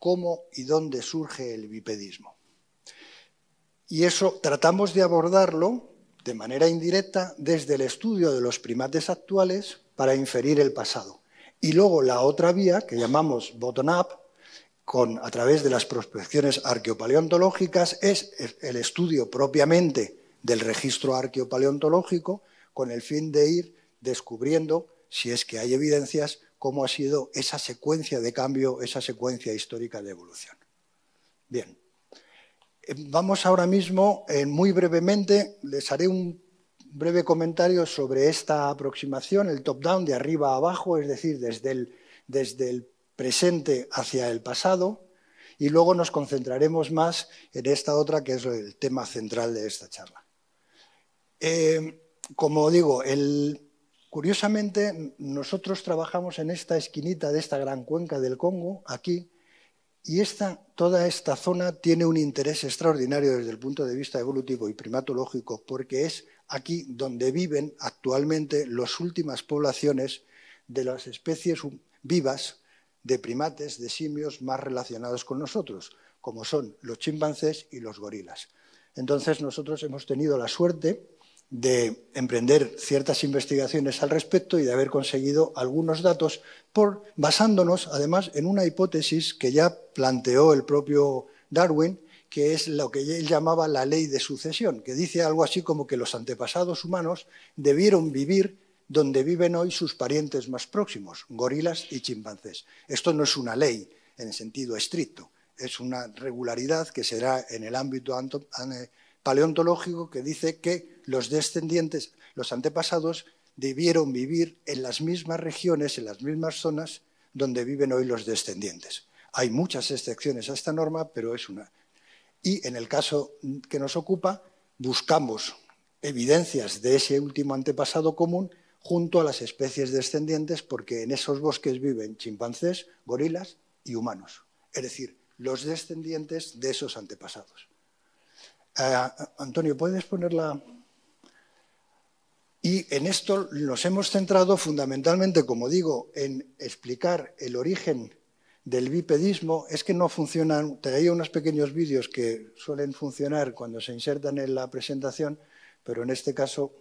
cómo y dónde surge el bipedismo. Y eso tratamos de abordarlo de manera indirecta desde el estudio de los primates actuales para inferir el pasado. Y luego la otra vía, que llamamos bottom-up, a través de las prospecciones arqueopaleontológicas, es el estudio propiamente del registro arqueopaleontológico, con el fin de ir descubriendo, si es que hay evidencias, cómo ha sido esa secuencia de cambio, esa secuencia histórica de evolución. Bien, eh, vamos ahora mismo, eh, muy brevemente, les haré un breve comentario sobre esta aproximación, el top-down, de arriba a abajo, es decir, desde el, presente hacia el pasado, y luego nos concentraremos más en esta otra, que es el tema central de esta charla. Eh, como digo, curiosamente nosotros trabajamos en esta esquinita de esta gran cuenca del Congo, aquí, y esta, toda esta zona tiene un interés extraordinario desde el punto de vista evolutivo y primatológico, porque es aquí donde viven actualmente las últimas poblaciones de las especies vivas de primates, de simios más relacionados con nosotros, como son los chimpancés y los gorilas. Entonces nosotros hemos tenido la suerte de emprender ciertas investigaciones al respecto y de haber conseguido algunos datos basándonos además en una hipótesis que ya planteó el propio Darwin, que es lo que él llamaba la ley de sucesión, que dice algo así como que los antepasados humanos debieron vivir donde viven hoy sus parientes más próximos, gorilas y chimpancés. Esto no es una ley en el sentido estricto, es una regularidad que será en el ámbito paleontológico que dice que los descendientes, los antepasados, debieron vivir en las mismas regiones, en las mismas zonas donde viven hoy los descendientes. Hay muchas excepciones a esta norma, pero es una. Y en el caso que nos ocupa, buscamos evidencias de ese último antepasado común junto a las especies descendientes, porque en esos bosques viven chimpancés, gorilas y humanos, es decir, los descendientes de esos antepasados. Eh, Antonio, ¿puedes ponerla? Y en esto nos hemos centrado fundamentalmente, como digo, en explicar el origen del bipedismo. Es que no funcionan, traía unos pequeños vídeos que suelen funcionar cuando se insertan en la presentación, pero en este caso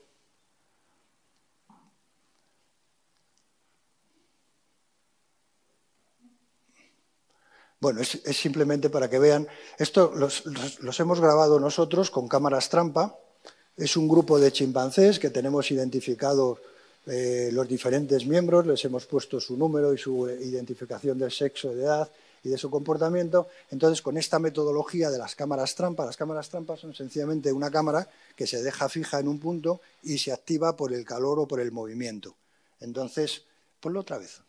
Bueno, es, simplemente para que vean, esto los, hemos grabado nosotros con cámaras trampa, es un grupo de chimpancés que tenemos identificado eh, los diferentes miembros, les hemos puesto su número y su eh, identificación del sexo, de edad y de su comportamiento. Entonces, con esta metodología de las cámaras trampa, las cámaras trampa son sencillamente una cámara que se deja fija en un punto y se activa por el calor o por el movimiento. Entonces, ponlo otra vez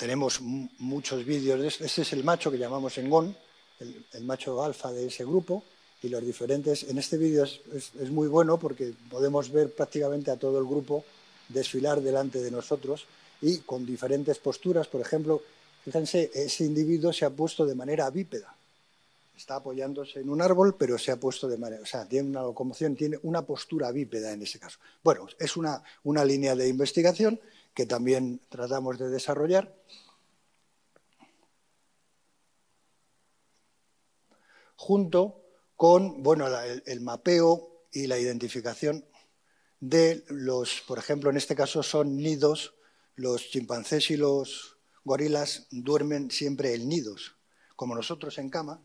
tenemos muchos vídeos este. este. es el macho que llamamos Engón, el, macho alfa de ese grupo, y los diferentes. En este vídeo es, es, muy bueno porque podemos ver prácticamente a todo el grupo desfilar delante de nosotros y con diferentes posturas. Por ejemplo, fíjense, ese individuo se ha puesto de manera bípeda. Está apoyándose en un árbol, pero se ha puesto de manera. O sea, tiene una locomoción, tiene una postura bípeda en ese caso. Bueno, es una, una línea de investigación que también tratamos de desarrollar. Junto con bueno, el, mapeo y la identificación de los, por ejemplo, en este caso son nidos, los chimpancés y los gorilas duermen siempre en nidos, como nosotros en cama,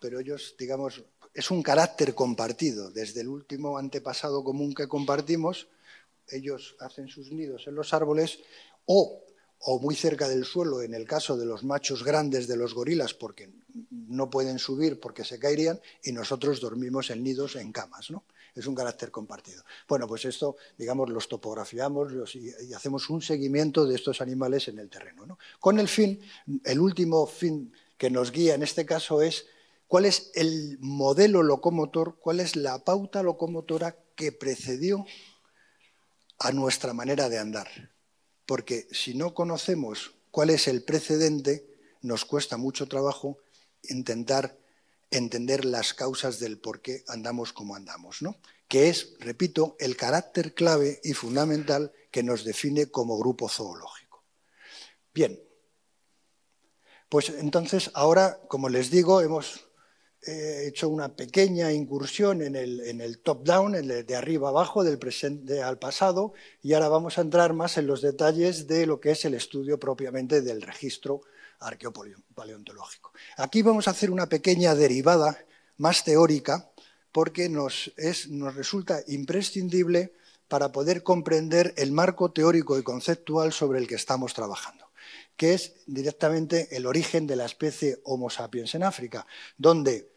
pero ellos, digamos, es un carácter compartido, desde el último antepasado común que compartimos ellos hacen sus nidos en los árboles o, muy cerca del suelo en el caso de los machos grandes de los gorilas porque no pueden subir porque se caerían y nosotros dormimos en nidos en camas, ¿no? Es un carácter compartido. Bueno, pues esto, digamos, los topografiamos y, hacemos un seguimiento de estos animales en el terreno, Con el fin, el último fin que nos guía en este caso es cuál es el modelo locomotor, cuál es la pauta locomotora que precedió a nuestra manera de andar. Porque si no conocemos cuál es el precedente, nos cuesta mucho trabajo intentar entender las causas del por qué andamos como andamos, ¿no? que es, repito, el carácter clave y fundamental que nos define como grupo zoológico. Bien, pues entonces ahora, como les digo, hemos he hecho una pequeña incursión en el, top-down, de arriba abajo, del presente al pasado, y ahora vamos a entrar más en los detalles de lo que es el estudio propiamente del registro arqueopaleontológico. Aquí vamos a hacer una pequeña derivada más teórica, porque nos resulta imprescindible para poder comprender el marco teórico y conceptual sobre el que estamos trabajando que es directamente el origen de la especie Homo sapiens en África, donde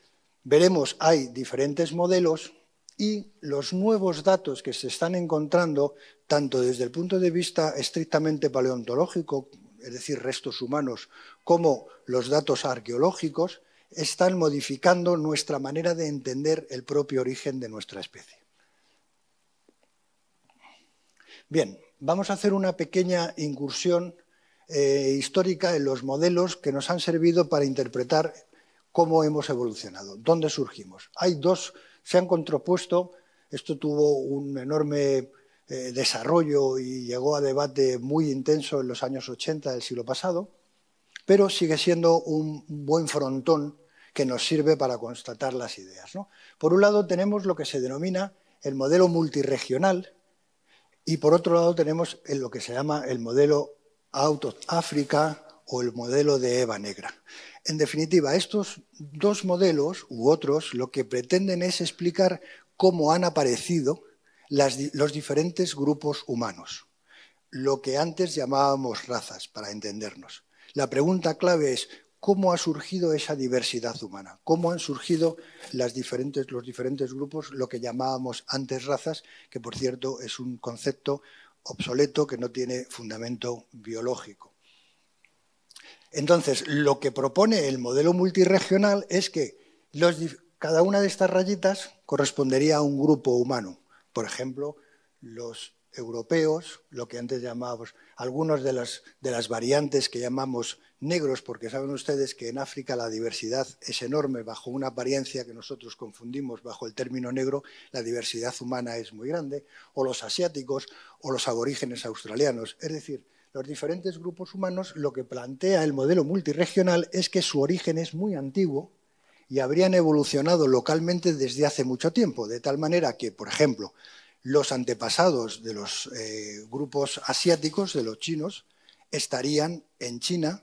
Veremos, hay diferentes modelos y los nuevos datos que se están encontrando, tanto desde el punto de vista estrictamente paleontológico, es decir, restos humanos, como los datos arqueológicos, están modificando nuestra manera de entender el propio origen de nuestra especie. Bien, vamos a hacer una pequeña incursión eh, histórica en los modelos que nos han servido para interpretar cómo hemos evolucionado, dónde surgimos. Hay dos, se han contrapuesto, esto tuvo un enorme eh, desarrollo y llegó a debate muy intenso en los años 80 del siglo pasado, pero sigue siendo un buen frontón que nos sirve para constatar las ideas. Por un lado tenemos lo que se denomina el modelo multiregional y por otro lado tenemos lo que se llama el modelo out of o el modelo de Eva Negra. En definitiva, estos dos modelos u otros lo que pretenden es explicar cómo han aparecido los diferentes grupos humanos, lo que antes llamábamos razas, para entendernos. La pregunta clave es cómo ha surgido esa diversidad humana, cómo han surgido los diferentes grupos, lo que llamábamos antes razas, que por cierto es un concepto obsoleto que no tiene fundamento biológico. Entonces, lo que propone el modelo multiregional es que cada una de estas rayitas correspondería a un grupo humano. Por ejemplo, los europeos, lo que antes llamábamos, algunos de las, de las variantes que llamamos negros, porque saben ustedes que en África la diversidad es enorme, bajo una apariencia que nosotros confundimos bajo el término negro, la diversidad humana es muy grande, o los asiáticos, o los aborígenes australianos. Es decir, los diferentes grupos humanos, lo que plantea el modelo multiregional es que su origen es muy antiguo y habrían evolucionado localmente desde hace mucho tiempo, de tal manera que, por ejemplo, los antepasados de los eh, grupos asiáticos, de los chinos, estarían en China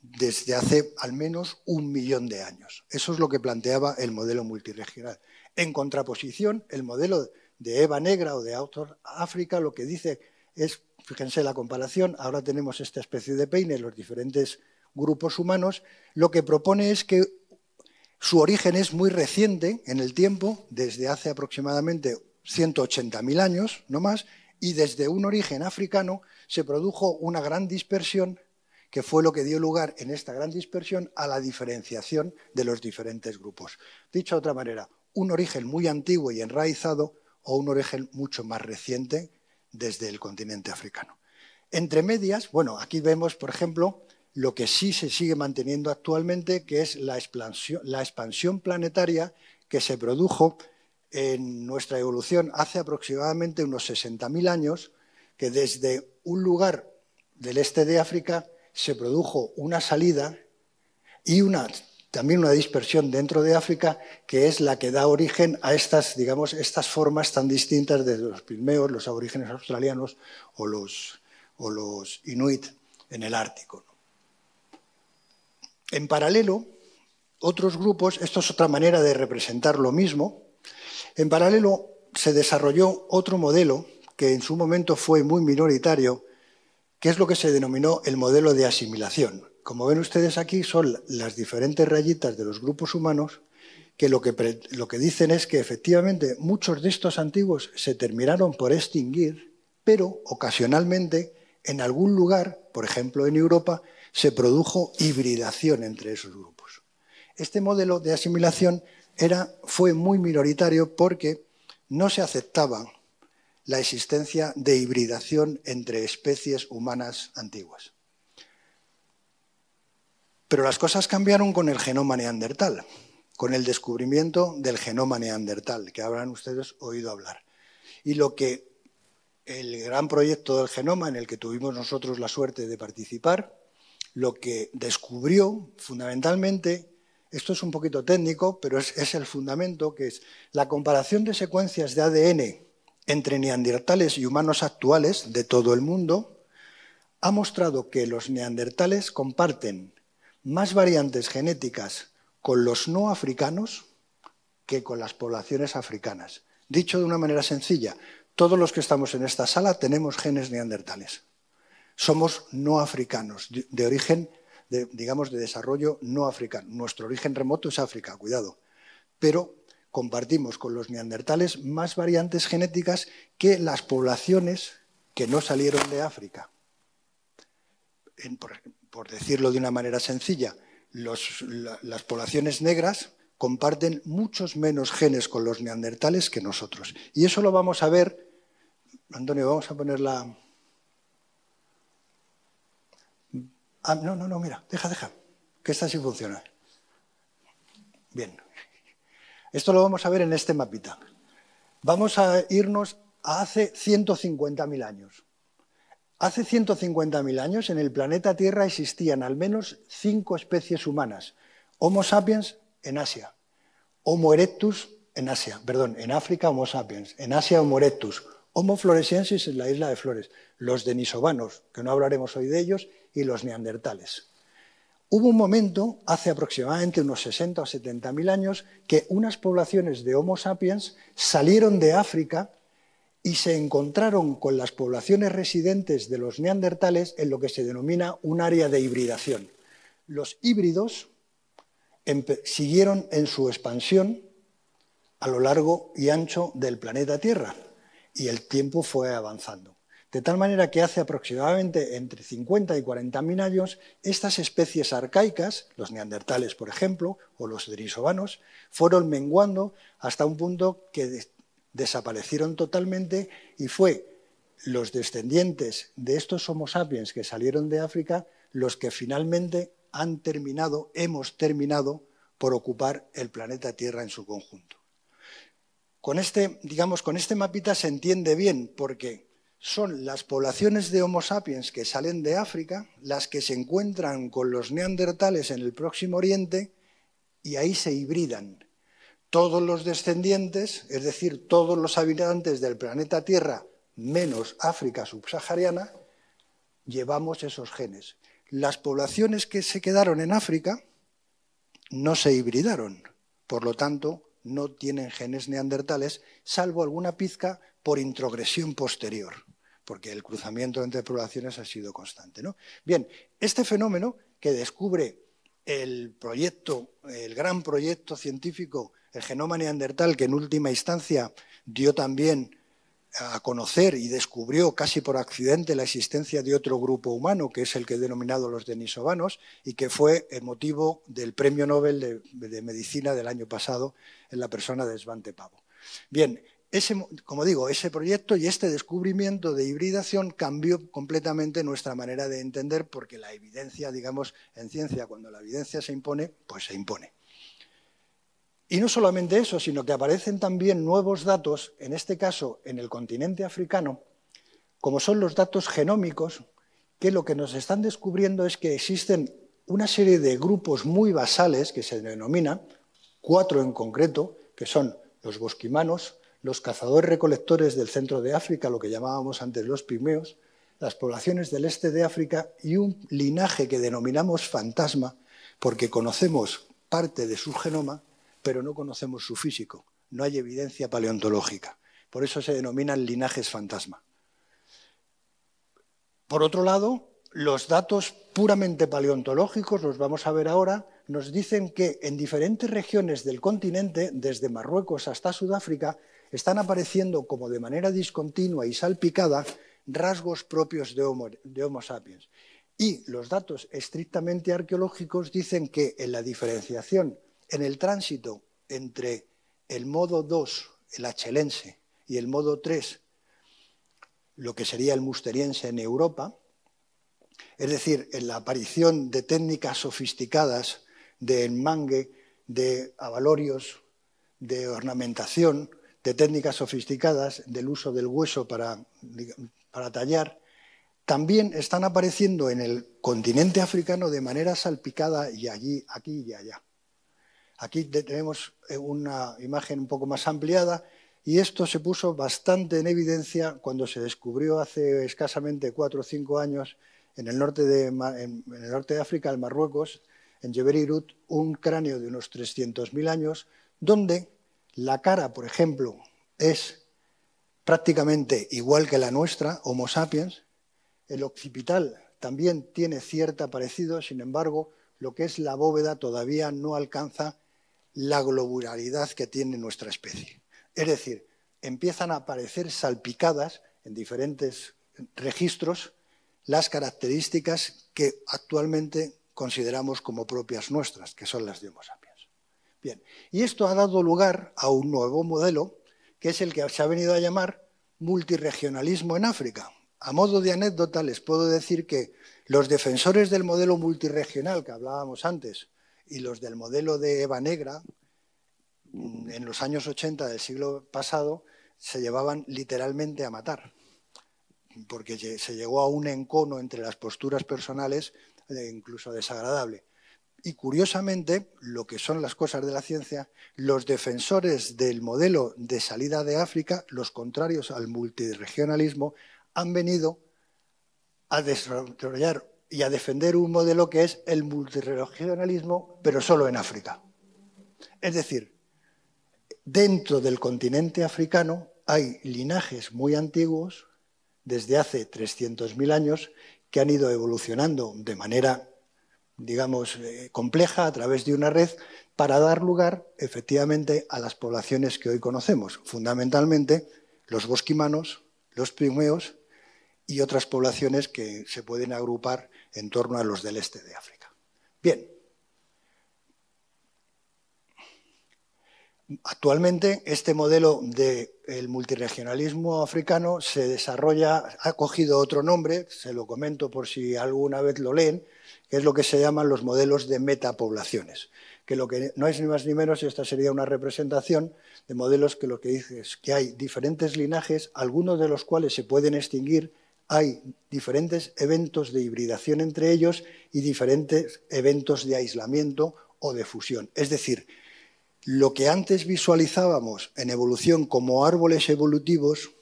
desde hace al menos un millón de años. Eso es lo que planteaba el modelo multiregional. En contraposición, el modelo de Eva Negra o de Autor África lo que dice es fíjense la comparación, ahora tenemos esta especie de peine en los diferentes grupos humanos, lo que propone es que su origen es muy reciente en el tiempo, desde hace aproximadamente 180.000 años, no más, y desde un origen africano se produjo una gran dispersión que fue lo que dio lugar en esta gran dispersión a la diferenciación de los diferentes grupos. Dicho de otra manera, un origen muy antiguo y enraizado o un origen mucho más reciente desde el continente africano. Entre medias, bueno, aquí vemos, por ejemplo, lo que sí se sigue manteniendo actualmente, que es la expansión, planetaria que se produjo en nuestra evolución hace aproximadamente unos 60.000 años, que desde un lugar del este de África se produjo una salida y una también una dispersión dentro de África que es la que da origen a estas, digamos, estas formas tan distintas de los pigmeos, los aborígenes australianos o los, o los inuit en el Ártico. En paralelo, otros grupos, esto es otra manera de representar lo mismo, en paralelo se desarrolló otro modelo que en su momento fue muy minoritario, que es lo que se denominó el modelo de asimilación como ven ustedes aquí, son las diferentes rayitas de los grupos humanos que lo que, dicen es que efectivamente muchos de estos antiguos se terminaron por extinguir, pero ocasionalmente en algún lugar, por ejemplo en Europa, se produjo hibridación entre esos grupos. Este modelo de asimilación era, fue muy minoritario porque no se aceptaba la existencia de hibridación entre especies humanas antiguas. Pero las cosas cambiaron con el genoma neandertal, con el descubrimiento del genoma neandertal, que habrán ustedes oído hablar. Y lo que el gran proyecto del genoma en el que tuvimos nosotros la suerte de participar, lo que descubrió fundamentalmente, esto es un poquito técnico, pero es, el fundamento, que es la comparación de secuencias de ADN entre neandertales y humanos actuales de todo el mundo, ha mostrado que los neandertales comparten más variantes genéticas con los no africanos que con las poblaciones africanas. Dicho de una manera sencilla, todos los que estamos en esta sala tenemos genes neandertales. Somos no africanos, de origen, digamos, de desarrollo no africano. Nuestro origen remoto es África, cuidado. Pero compartimos con los neandertales más variantes genéticas que las poblaciones que no salieron de África. por ejemplo, por decirlo de una manera sencilla, las poblaciones negras comparten muchos menos genes con los neandertales que nosotros. Y eso lo vamos a ver. Antonio, vamos a poner la. Ah, no, no, no, mira, deja, deja, que esta sí funciona. Bien. Esto lo vamos a ver en este mapita. Vamos a irnos a hace 150.000 años. Hace 150.000 años en el planeta Tierra existían al menos cinco especies humanas. Homo sapiens en Asia, Homo erectus en Asia, perdón, en África Homo sapiens, en Asia Homo erectus, Homo floresiensis en la isla de Flores, los denisovanos, que no hablaremos hoy de ellos, y los neandertales. Hubo un momento, hace aproximadamente unos 60 o 70.000 años, que unas poblaciones de Homo sapiens salieron de África y se encontraron con las poblaciones residentes de los neandertales en lo que se denomina un área de hibridación. Los híbridos siguieron en su expansión a lo largo y ancho del planeta Tierra y el tiempo fue avanzando. De tal manera que hace aproximadamente entre 50 y 40 mil años, estas especies arcaicas, los neandertales por ejemplo, o los denisovanos, fueron menguando hasta un punto que desaparecieron totalmente y fue los descendientes de estos Homo sapiens que salieron de África los que finalmente han terminado, hemos terminado por ocupar el planeta Tierra en su conjunto. Con este, digamos, con este mapita se entiende bien porque son las poblaciones de Homo sapiens que salen de África las que se encuentran con los neandertales en el próximo Oriente y ahí se hibridan todos los descendientes, es decir, todos los habitantes del planeta Tierra, menos África subsahariana, llevamos esos genes. Las poblaciones que se quedaron en África no se hibridaron, por lo tanto, no tienen genes neandertales, salvo alguna pizca por introgresión posterior, porque el cruzamiento entre poblaciones ha sido constante. ¿no? Bien, este fenómeno que descubre el proyecto, el gran proyecto científico el genoma neandertal, que en última instancia dio también a conocer y descubrió casi por accidente la existencia de otro grupo humano, que es el que he denominado los denisovanos, y que fue el motivo del premio Nobel de, Medicina del año pasado en la persona de Svante Pavo. Bien, como digo, ese proyecto y este descubrimiento de hibridación cambió completamente nuestra manera de entender, porque la evidencia, digamos, en ciencia, cuando la evidencia se impone, pues se impone. Y no solamente eso, sino que aparecen también nuevos datos, en este caso en el continente africano, como son los datos genómicos, que lo que nos están descubriendo es que existen una serie de grupos muy basales que se denominan, cuatro en concreto, que son los bosquimanos, los cazadores recolectores del centro de África, lo que llamábamos antes los pigmeos, las poblaciones del este de África y un linaje que denominamos fantasma, porque conocemos parte de su genoma, pero no conocemos su físico, no hay evidencia paleontológica. Por eso se denominan linajes fantasma. Por otro lado, los datos puramente paleontológicos, los vamos a ver ahora, nos dicen que en diferentes regiones del continente, desde Marruecos hasta Sudáfrica, están apareciendo como de manera discontinua y salpicada rasgos propios de Homo, de sapiens. Y los datos estrictamente arqueológicos dicen que en la diferenciación en el tránsito entre el modo 2, el achelense, y el modo 3, lo que sería el musteriense en Europa, es decir, en la aparición de técnicas sofisticadas de enmangue, de avalorios, de ornamentación, de técnicas sofisticadas, del uso del hueso para, para tallar, también están apareciendo en el continente africano de manera salpicada y allí, aquí y allá. Aquí tenemos eh, una imagen un poco más ampliada y esto se puso bastante en evidencia cuando se descubrió hace escasamente cuatro o cinco años en el norte de, en, el África, en Marruecos, en Jeberirut, un cráneo de unos 300.000 años donde la cara, por ejemplo, es prácticamente igual que la nuestra, Homo sapiens, el occipital también tiene cierto parecido, sin embargo, lo que es la bóveda todavía no alcanza la globularidad que tiene nuestra especie. Es decir, empiezan a aparecer salpicadas en diferentes registros las características que actualmente consideramos como propias nuestras, que son las de Homo sapiens. Bien, y esto ha dado lugar a un nuevo modelo, que es el que se ha venido a llamar multiregionalismo en África. A modo de anécdota, les puedo decir que los defensores del modelo multiregional que hablábamos antes, y los del modelo de Eva Negra, mm, en los años 80 del siglo pasado, se llevaban literalmente a matar, porque se llegó a un encono entre las posturas personales, eh, incluso desagradable. Y curiosamente, lo que son las cosas de la ciencia, los defensores del modelo de salida de África, los contrarios al multiregionalismo, han venido a desarrollar y a defender un modelo que es el multiregionalismo, pero solo en África. Es decir, dentro del continente africano hay linajes muy antiguos, desde hace 300.000 años, que han ido evolucionando de manera, digamos, eh, compleja a través de una red para dar lugar, efectivamente, a las poblaciones que hoy conocemos, fundamentalmente los bosquimanos, los primeos y otras poblaciones que se pueden agrupar en torno a los del este de África. Bien. Actualmente este modelo del de multiregionalismo africano se desarrolla, ha cogido otro nombre, se lo comento por si alguna vez lo leen, que es lo que se llaman los modelos de metapoblaciones, que lo que no es ni más ni menos, esta sería una representación de modelos que lo que dice es que hay diferentes linajes, algunos de los cuales se pueden extinguir hay diferentes eventos de hibridación entre ellos y diferentes eventos de aislamiento o de fusión. Es decir, lo que antes visualizábamos en evolución como árboles evolutivos,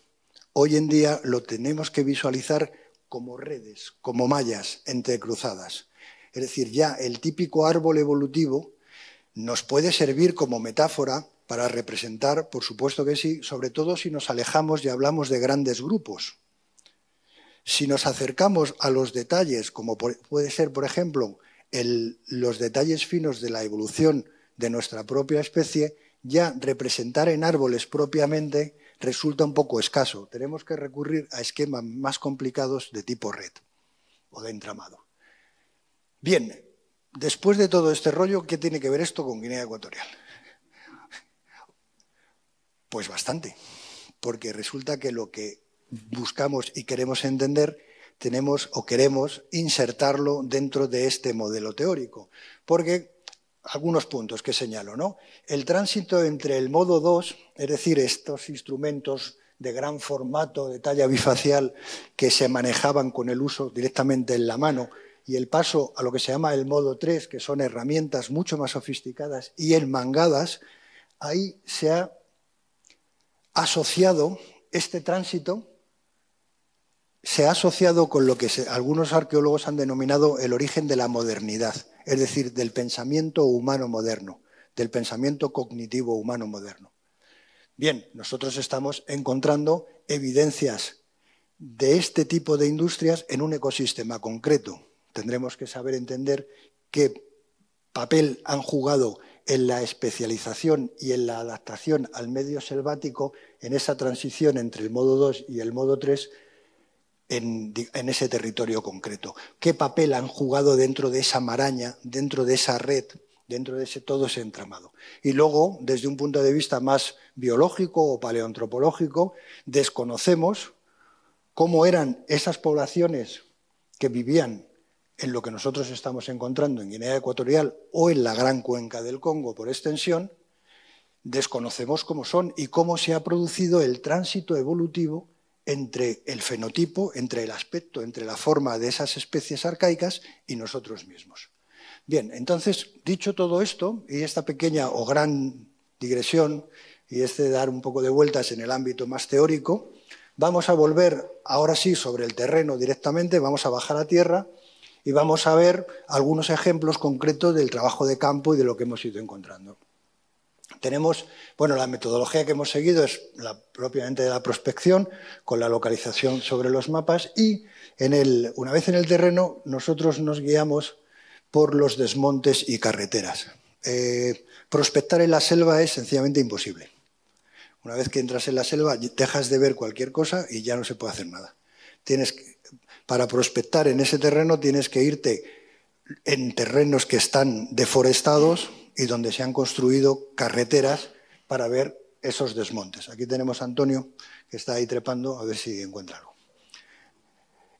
hoy en día lo tenemos que visualizar como redes, como mallas entrecruzadas. Es decir, ya el típico árbol evolutivo nos puede servir como metáfora para representar, por supuesto que sí, sobre todo si nos alejamos y hablamos de grandes grupos si nos acercamos a los detalles, como puede ser, por ejemplo, los detalles finos de la evolución de nuestra propia especie, ya representar en árboles propiamente resulta un poco escaso. Tenemos que recurrir a esquemas más complicados de tipo red o de entramado. Bien, después de todo este rollo, ¿qué tiene que ver esto con Guinea Ecuatorial? Pues bastante, porque resulta que lo que buscamos y queremos entender, tenemos o queremos insertarlo dentro de este modelo teórico. Porque algunos puntos que señalo, ¿no? El tránsito entre el modo 2, es decir, estos instrumentos de gran formato, de talla bifacial, que se manejaban con el uso directamente en la mano, y el paso a lo que se llama el modo 3, que son herramientas mucho más sofisticadas y enmangadas, ahí se ha asociado este tránsito se ha asociado con lo que algunos arqueólogos han denominado el origen de la modernidad, es decir, del pensamiento humano moderno, del pensamiento cognitivo humano moderno. Bien, nosotros estamos encontrando evidencias de este tipo de industrias en un ecosistema concreto. Tendremos que saber entender qué papel han jugado en la especialización y en la adaptación al medio selvático, en esa transición entre el modo 2 y el modo 3 en, ese territorio concreto. ¿Qué papel han jugado dentro de esa maraña, dentro de esa red, dentro de ese, todo ese entramado? Y luego, desde un punto de vista más biológico o paleoantropológico, desconocemos cómo eran esas poblaciones que vivían en lo que nosotros estamos encontrando en Guinea Ecuatorial o en la gran cuenca del Congo por extensión, desconocemos cómo son y cómo se ha producido el tránsito evolutivo entre el fenotipo, entre el aspecto, entre la forma de esas especies arcaicas y nosotros mismos. Bien, entonces, dicho todo esto y esta pequeña o gran digresión y este dar un poco de vueltas en el ámbito más teórico, vamos a volver ahora sí sobre el terreno directamente, vamos a bajar a tierra y vamos a ver algunos ejemplos concretos del trabajo de campo y de lo que hemos ido encontrando. Tenemos, bueno, la metodología que hemos seguido es la propiamente de la prospección, con la localización sobre los mapas y una vez en el terreno nosotros nos guiamos por los desmontes y carreteras. Eh, prospectar en la selva es sencillamente imposible. Una vez que entras en la selva dejas de ver cualquier cosa y ya no se puede hacer nada. para prospectar en ese terreno tienes que irte en terrenos que están deforestados, y donde se han construido carreteras para ver esos desmontes. Aquí tenemos a Antonio, que está ahí trepando, a ver si encuentra algo.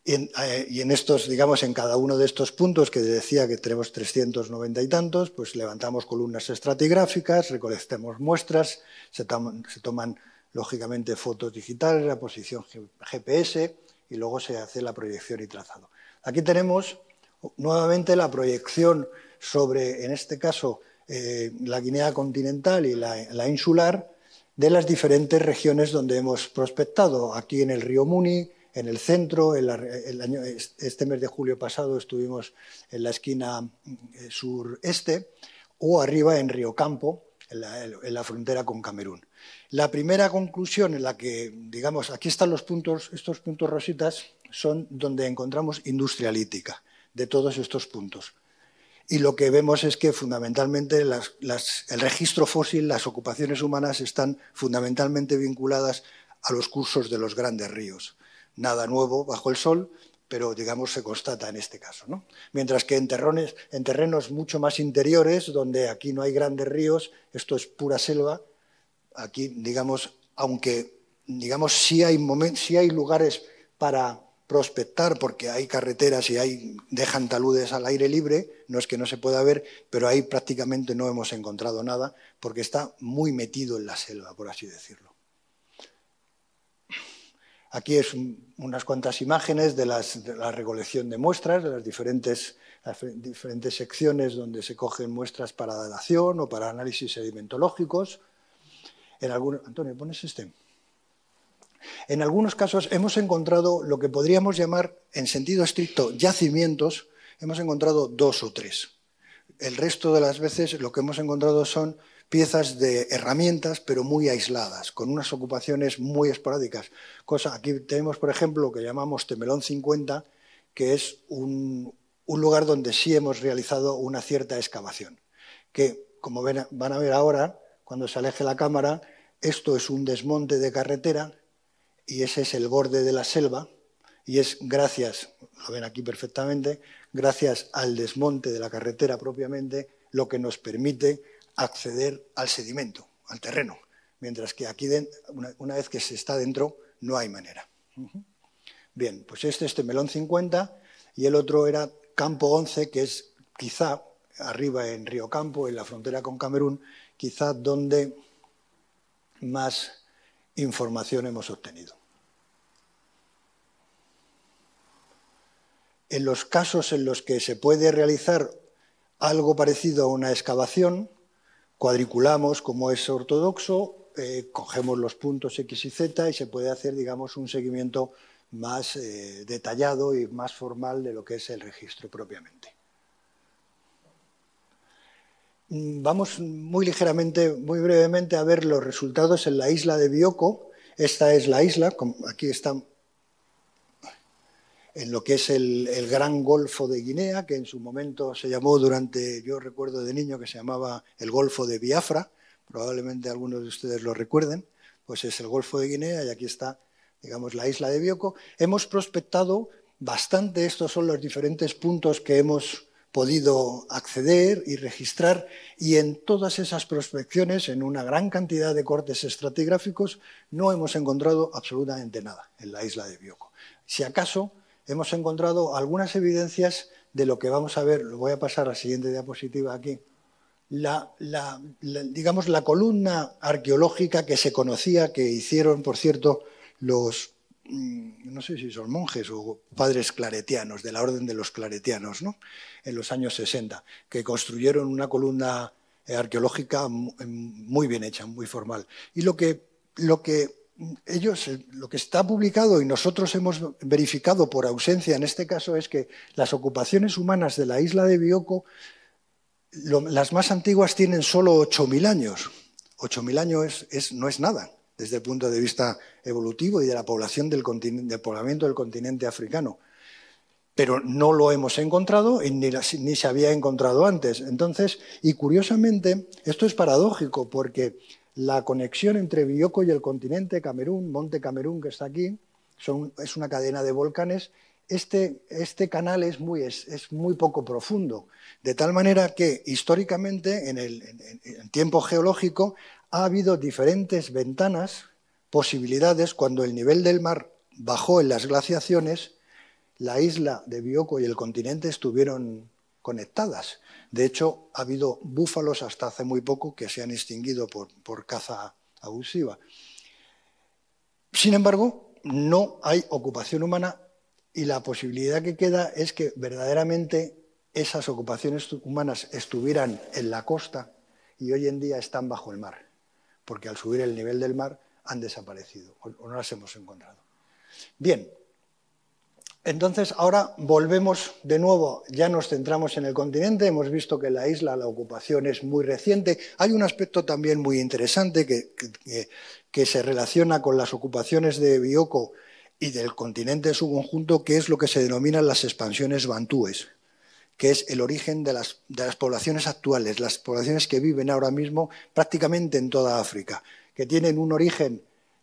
Y en, eh, estos, digamos, en cada uno de estos puntos que decía que tenemos 390 y tantos, pues levantamos columnas estratigráficas, recolectamos muestras, se toman lógicamente fotos digitales, la posición GPS y luego se hace la proyección y trazado. Aquí tenemos nuevamente la proyección sobre, en este caso, eh, la Guinea continental y la, insular de las diferentes regiones donde hemos prospectado. Aquí en el río Muni, en el centro, este mes de julio pasado estuvimos en la esquina eh, sureste o arriba en Río Campo, en la, en la, frontera con Camerún. La primera conclusión en la que, digamos, aquí están los puntos, estos puntos rositas, son donde encontramos industrialítica de todos estos puntos y lo que vemos es que fundamentalmente el registro fósil, las ocupaciones humanas están fundamentalmente vinculadas a los cursos de los grandes ríos. Nada nuevo bajo el sol, pero digamos se constata en este caso. Mientras que en, terrones, en terrenos mucho más interiores, donde aquí no hay grandes ríos, esto es pura selva, aquí digamos, aunque digamos hay, sí hay lugares para prospectar porque hay carreteras y hay, dejan taludes al aire libre, no es que no se pueda ver, pero ahí prácticamente no hemos encontrado nada porque está muy metido en la selva, por así decirlo. Aquí es unas cuantas imágenes de, la recolección de muestras, de las diferentes, diferentes secciones donde se cogen muestras para datación o para análisis sedimentológicos. En algún, Antonio, ¿pones este? En algunos casos hemos encontrado lo que podríamos llamar, en sentido estricto, yacimientos, hemos encontrado dos o tres. El resto de las veces lo que hemos encontrado son piezas de herramientas, pero muy aisladas, con unas ocupaciones muy esporádicas. Cosa, aquí tenemos, por ejemplo, lo que llamamos Temelón 50, que es un, lugar donde sí hemos realizado una cierta excavación, que, como van a ver ahora, cuando se aleje la cámara, esto es un desmonte de carretera y ese es el borde de la selva, y es gracias, lo ven aquí perfectamente, gracias al desmonte de la carretera propiamente, lo que nos permite acceder al sedimento, al terreno, mientras que aquí, una vez que se está dentro, no hay manera. Bien, pues este, este melón 50, y el otro era Campo 11, que es quizá arriba en Río Campo, en la frontera con Camerún, quizá donde más información hemos obtenido. En los casos en los que se puede realizar algo parecido a una excavación, cuadriculamos como es ortodoxo, eh, cogemos los puntos X y Z y se puede hacer, digamos, un seguimiento más eh, detallado y más formal de lo que es el registro propiamente. Mm, vamos muy ligeramente, muy brevemente a ver los resultados en la isla de Bioko. Esta es la isla, aquí está en lo que es el, Gran Golfo de Guinea, que en su momento se llamó durante, yo recuerdo de niño que se llamaba el Golfo de Biafra, probablemente algunos de ustedes lo recuerden, pues es el Golfo de Guinea y aquí está, digamos, la isla de Bioko. Hemos prospectado bastante, estos son los diferentes puntos que hemos podido acceder y registrar y en todas esas prospecciones, en una gran cantidad de cortes estratigráficos, no hemos encontrado absolutamente nada en la isla de Bioko. Si acaso hemos encontrado algunas evidencias de lo que vamos a ver, lo voy a pasar a la siguiente diapositiva aquí, la, digamos la columna arqueológica que se conocía, que hicieron, por cierto, los Mm, no sé si son monjes o padres claretianos, de la orden de los claretianos, ¿no? en los años 60, que construyeron una columna eh, arqueológica em, muy bien hecha, muy formal. Y lo que, lo que mm, ellos, eh, lo que está publicado y nosotros hemos verificado por ausencia en este caso es que las ocupaciones humanas de la isla de Bioko, las más antiguas tienen solo 8.000 años. 8.000 años no es nada desde el punto de vista evolutivo y de la población del, poblamiento del continente africano. Pero no lo hemos encontrado ni, se había encontrado antes. Entonces, y curiosamente, esto es paradójico porque la conexión entre Bioko y el continente Camerún, Monte Camerún que está aquí, es una cadena de volcanes, este, este canal es muy, poco profundo, de tal manera que históricamente, en el tiempo geológico, ha habido diferentes ventanas, posibilidades, cuando el nivel del mar bajó en las glaciaciones, la isla de Bioko y el continente estuvieron conectadas. De hecho, ha habido búfalos hasta hace muy poco que se han extinguido por, caza abusiva. Sin embargo, no hay ocupación humana y la posibilidad que queda es que verdaderamente esas ocupaciones humanas estuvieran en la costa y hoy en día están bajo el mar porque al subir el nivel del mar han desaparecido o no las hemos encontrado. Bien, entonces ahora volvemos de nuevo, ya nos centramos en el continente, hemos visto que la isla, la ocupación es muy reciente. Hay un aspecto también muy interesante que, que se relaciona con las ocupaciones de Bioko y del continente en su conjunto, que es lo que se denominan las expansiones bantúes que es el origen de las, poblaciones actuales, las poblaciones que viven ahora mismo prácticamente en toda África, que tienen un origen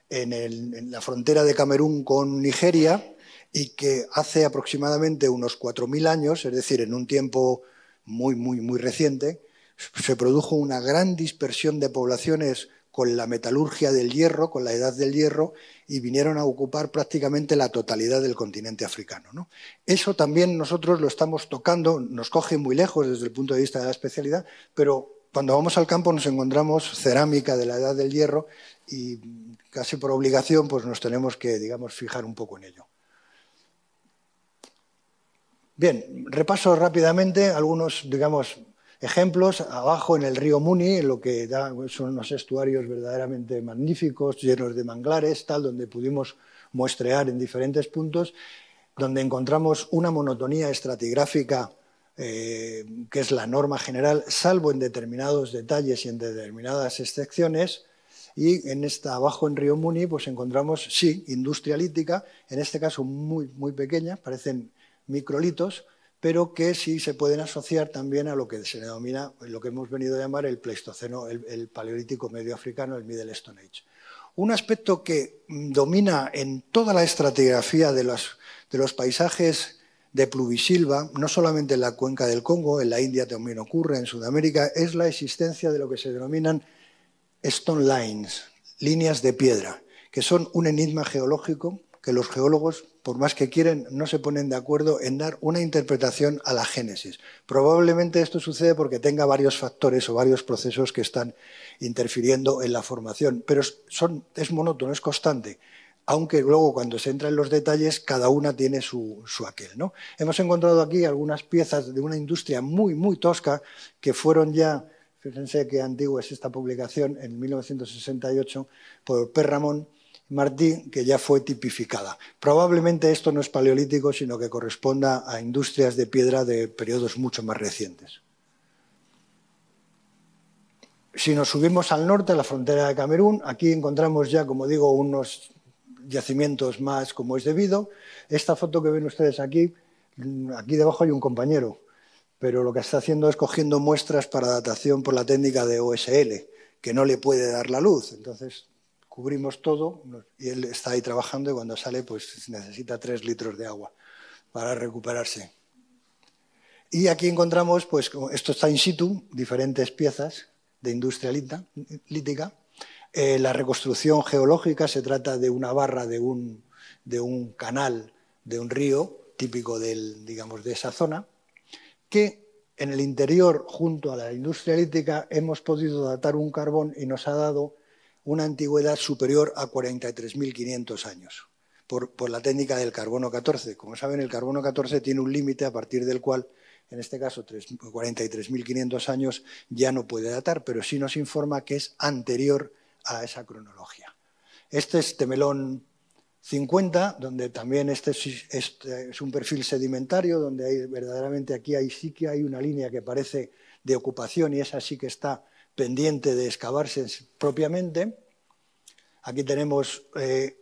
en, la frontera de Camerún con Nigeria y que hace aproximadamente unos 4.000 años, es decir, en un tiempo muy, muy, muy reciente, se produjo una gran dispersión de poblaciones con la metalurgia del hierro, con la edad del hierro, y vinieron a ocupar prácticamente la totalidad del continente africano. Eso también nosotros lo estamos tocando, nos coge muy lejos desde el punto de vista de la especialidad, pero cuando vamos al campo nos encontramos cerámica de la edad del hierro y casi por obligación pues nos tenemos que, digamos, fijar un poco en ello. Bien, repaso rápidamente algunos, digamos, ejemplos. Abajo en el río Muni, en lo que da, son unos estuarios verdaderamente magníficos, llenos de manglares, tal, donde pudimos muestrear en diferentes puntos, donde encontramos una monotonía estratigráfica eh, que es la norma general, salvo en determinados detalles y en determinadas excepciones. Y en esta, abajo en Río Muni, pues encontramos, sí, industria lítica, en este caso muy, muy pequeña, parecen microlitos, pero que sí se pueden asociar también a lo que se denomina, lo que hemos venido a llamar el Pleistoceno, el, paleolítico medio africano, el Middle Stone Age. Un aspecto que mm, domina en toda la estratigrafía de los, de los paisajes de pluvisilva, no solamente en la cuenca del Congo, en la India también ocurre, en Sudamérica, es la existencia de lo que se denominan stone lines, líneas de piedra, que son un enigma geológico que los geólogos, por más que quieren, no se ponen de acuerdo en dar una interpretación a la génesis. Probablemente esto sucede porque tenga varios factores o varios procesos que están interfiriendo en la formación, pero es monótono, es constante aunque luego cuando se entra en los detalles cada una tiene su, su, aquel. ¿no? Hemos encontrado aquí algunas piezas de una industria muy, muy tosca que fueron ya, fíjense qué antigua es esta publicación, en 1968 por Ramón, Martín, que ya fue tipificada. Probablemente esto no es paleolítico, sino que corresponda a industrias de piedra de periodos mucho más recientes. Si nos subimos al norte, a la frontera de Camerún, aquí encontramos ya, como digo, unos yacimientos más como es debido. Esta foto que ven ustedes aquí, mm, aquí debajo hay un compañero, pero lo que está haciendo es cogiendo muestras para datación por la técnica de OSL, que no le puede dar la luz. Entonces, cubrimos todo y él está ahí trabajando y cuando sale pues necesita tres litros de agua para recuperarse. Y aquí encontramos, pues esto está in situ, diferentes piezas de industria lítica. Eh, la reconstrucción geológica se trata de una barra de un, canal, de un río típico digamos, de esa zona, que en el interior, junto a la industria lítica, hemos podido datar un carbón y nos ha dado una antigüedad superior a 43.500 años, por, la técnica del carbono 14. Como saben, el carbono 14 tiene un límite a partir del cual, en este caso 43.500 años, ya no puede datar, pero sí nos informa que es anterior a esa cronología. Este es Temelón 50, donde también este, este es, un perfil sedimentario, donde hay, verdaderamente aquí hay, sí que hay una línea que parece de ocupación y esa sí que está pendiente de excavarse propiamente. Aquí tenemos eh,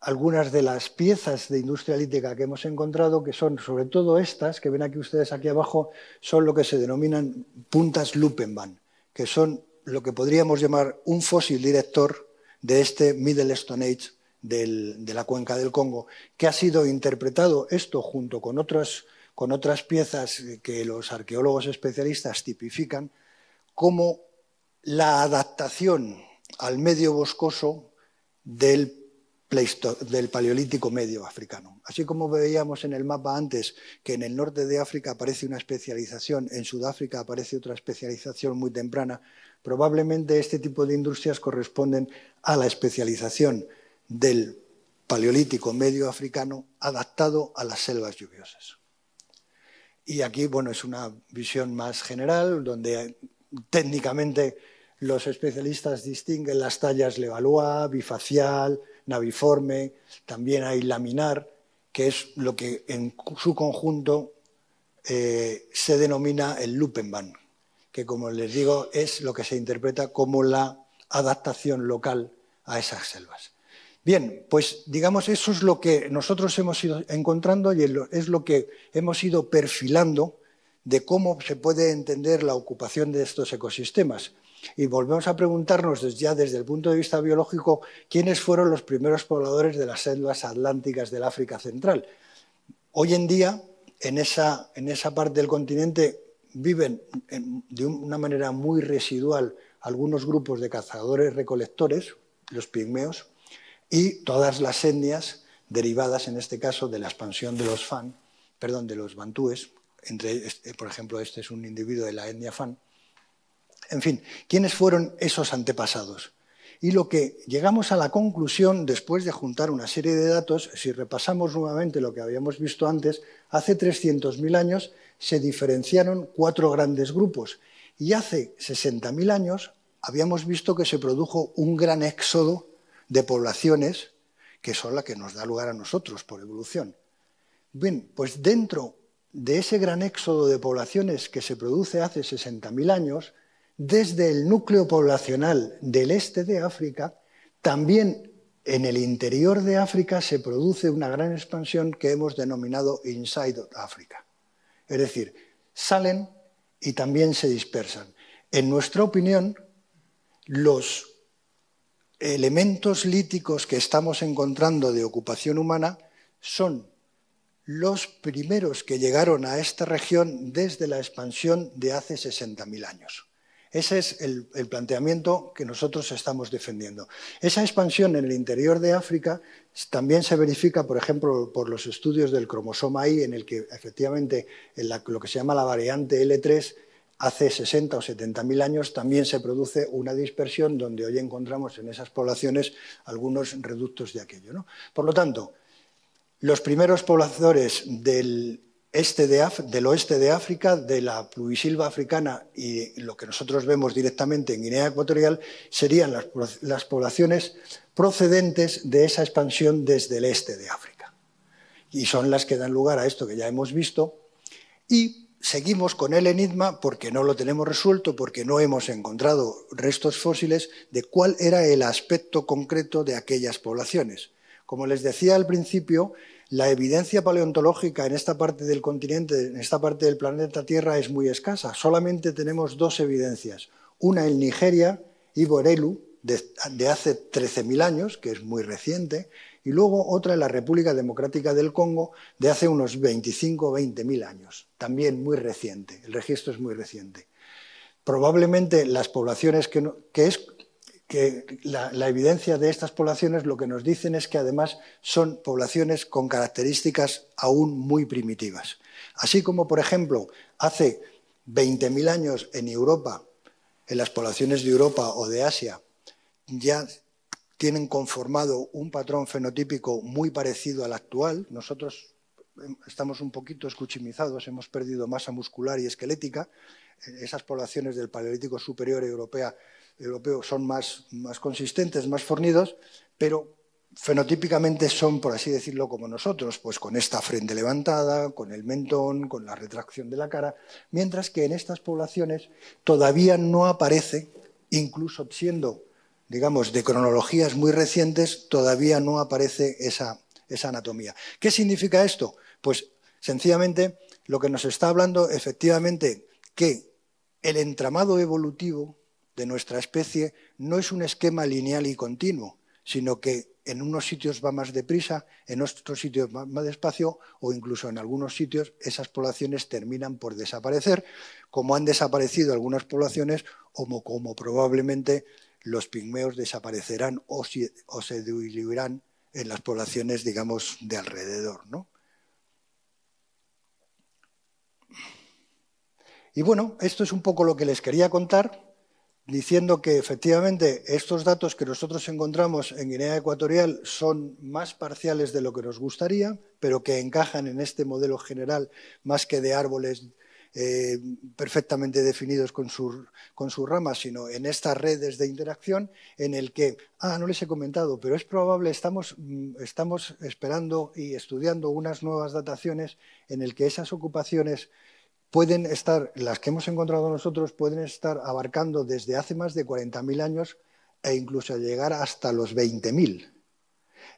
algunas de las piezas de industria lítica que hemos encontrado, que son sobre todo estas, que ven aquí ustedes aquí abajo, son lo que se denominan puntas Lupenban, que son lo que podríamos llamar un fósil director de este Middle Stone Age de la cuenca del Congo, que ha sido interpretado esto junto con otras piezas que los arqueólogos especialistas tipifican como la adaptación al medio boscoso del, paleolítico medio africano. Así como veíamos en el mapa antes que en el norte de África aparece una especialización, en Sudáfrica aparece otra especialización muy temprana, probablemente este tipo de industrias corresponden a la especialización del paleolítico medio africano adaptado a las selvas lluviosas. Y aquí, bueno, es una visión más general, donde técnicamente los especialistas distinguen las tallas Levallois, bifacial, naviforme, también hay laminar, que es lo que en su conjunto eh, se denomina el Lupenban, que como les digo es lo que se interpreta como la adaptación local a esas selvas. Bien, pues digamos, eso es lo que nosotros hemos ido encontrando y es lo que hemos ido perfilando de cómo se puede entender la ocupación de estos ecosistemas. Y volvemos a preguntarnos desde, ya desde el punto de vista biológico quiénes fueron los primeros pobladores de las selvas atlánticas del África Central. Hoy en día, en esa, parte del continente viven de una manera muy residual algunos grupos de cazadores recolectores, los pigmeos, y todas las etnias derivadas, en este caso, de la expansión de los fan, perdón, de los bantúes, este, por ejemplo, este es un individuo de la etnia Fan. En fin, ¿quiénes fueron esos antepasados? Y lo que llegamos a la conclusión después de juntar una serie de datos, si repasamos nuevamente lo que habíamos visto antes, hace 300.000 años se diferenciaron cuatro grandes grupos y hace 60.000 años habíamos visto que se produjo un gran éxodo de poblaciones que son las que nos da lugar a nosotros por evolución. Bien, pues dentro de ese gran éxodo de poblaciones que se produce hace 60.000 años, desde el núcleo poblacional del este de África, también en el interior de África se produce una gran expansión que hemos denominado Inside Africa. Es decir, salen y también se dispersan. En nuestra opinión, los elementos líticos que estamos encontrando de ocupación humana son los primeros que llegaron a esta región desde la expansión de hace 60.000 años. Ese es el, planteamiento que nosotros estamos defendiendo. Esa expansión en el interior de África también se verifica, por ejemplo, por los estudios del cromosoma I en el que efectivamente lo que se llama la variante L3 hace 60 o 70.000 años también se produce una dispersión donde hoy encontramos en esas poblaciones algunos reductos de aquello. Por lo tanto, los primeros pobladores este del, oeste de África, de la pluvisilva africana y lo que nosotros vemos directamente en Guinea Ecuatorial, serían las poblaciones procedentes de esa expansión desde el este de África. Y son las que dan lugar a esto que ya hemos visto. Y seguimos con el enigma, porque no lo tenemos resuelto, porque no hemos encontrado restos fósiles de cuál era el aspecto concreto de aquellas poblaciones. Como les decía al principio, la evidencia paleontológica en esta parte del continente, en esta parte del planeta Tierra, es muy escasa. Solamente tenemos dos evidencias. Una en Nigeria, y de, de hace 13.000 años, que es muy reciente, y luego otra en la República Democrática del Congo, de hace unos 25 o 20.000 años, también muy reciente. El registro es muy reciente probablemente las poblaciones que, que, es que la, la, evidencia de estas poblaciones lo que nos dicen es que además son poblaciones con características aún muy primitivas. Así como, por ejemplo, hace 20.000 años en Europa, en las poblaciones de Europa o de Asia, ya tienen conformado un patrón fenotípico muy parecido al actual. Nosotros em, estamos un poquito escuchimizados, hemos perdido masa muscular y esquelética. Esas poblaciones del Paleolítico Superior Europea Europeos son más, consistentes, más fornidos, pero fenotípicamente son, por así decirlo, como nosotros, pues con esta frente levantada, con el mentón, con la retracción de la cara, mientras que en estas poblaciones todavía no aparece, incluso siendo, digamos, de cronologías muy recientes, todavía no aparece esa, esa anatomía. ¿Qué significa esto? Pues sencillamente lo que nos está hablando efectivamente que el entramado evolutivo de nuestra especie no es un esquema lineal y continuo, sino que en unos sitios va más deprisa, en otros sitios va más despacio o incluso en algunos sitios esas poblaciones terminan por desaparecer, como han desaparecido algunas poblaciones o como probablemente los pigmeos desaparecerán o, se diluirán en las poblaciones, digamos, de alrededor. ¿no? Y bueno, esto es un poco lo que les quería contar diciendo que efectivamente estos datos que nosotros encontramos en Guinea Ecuatorial son más parciales de lo que nos gustaría, pero que encajan en este modelo general más que de árboles eh, perfectamente definidos con, sus con ramas, sino en estas redes de interacción en el que, ah, no les he comentado, pero es probable, estamos, mm, estamos esperando y estudiando unas nuevas dataciones en el que esas ocupaciones pueden estar, las que hemos encontrado nosotros, pueden estar abarcando desde hace más de 40.000 años e incluso llegar hasta los 20.000.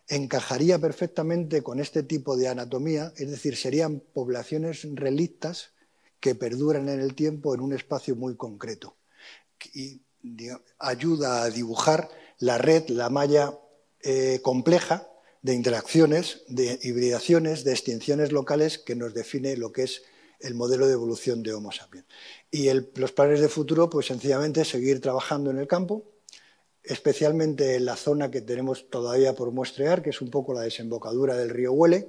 Encajaría perfectamente con este tipo de anatomía, es decir, serían poblaciones relictas que perduran en el tiempo en un espacio muy concreto. Y ayuda a dibujar la red, la malla eh, compleja de interacciones, de hibridaciones, de extinciones locales que nos define lo que es el modelo de evolución de Homo sapiens. Y los planes de futuro, pues sencillamente seguir trabajando en el campo, especialmente en la zona que tenemos todavía por muestrear, que es un poco la desembocadura del río Huele.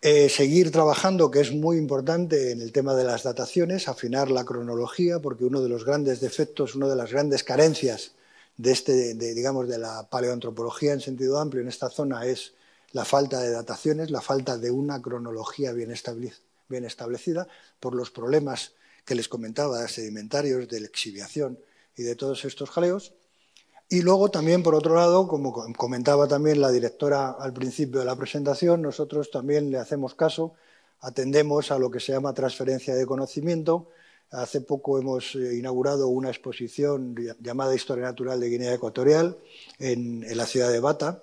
Eh, seguir trabajando, que es muy importante en el tema de las dataciones, afinar la cronología, porque uno de los grandes defectos, una de las grandes carencias de, este, digamos, de la paleoantropología en sentido amplio en esta zona es la falta de dataciones, la falta de una cronología bien establecida bien establecida, por los problemas que les comentaba sedimentarios, de exhibiación y de todos estos jaleos. Y luego también, por otro lado, como comentaba también la directora al principio de la presentación, nosotros también le hacemos caso, atendemos a lo que se llama transferencia de conocimiento. Hace poco hemos eh, inaugurado una exposición llamada Historia Natural de Guinea Ecuatorial en, en la ciudad de Bata,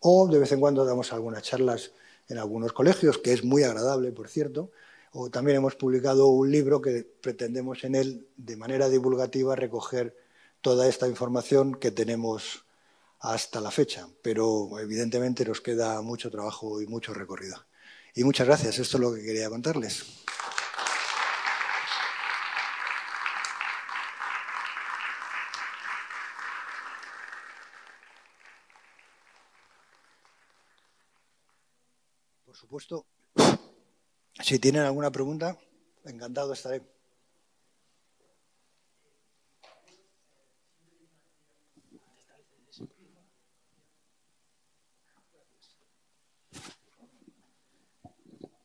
o de vez en cuando damos algunas charlas en algunos colegios, que es muy agradable, por cierto, o también hemos publicado un libro que pretendemos en él, de manera divulgativa, recoger toda esta información que tenemos hasta la fecha, pero evidentemente nos queda mucho trabajo y mucho recorrido. Y muchas gracias, esto es lo que quería contarles. supuesto. Si tienen alguna pregunta, encantado estaré.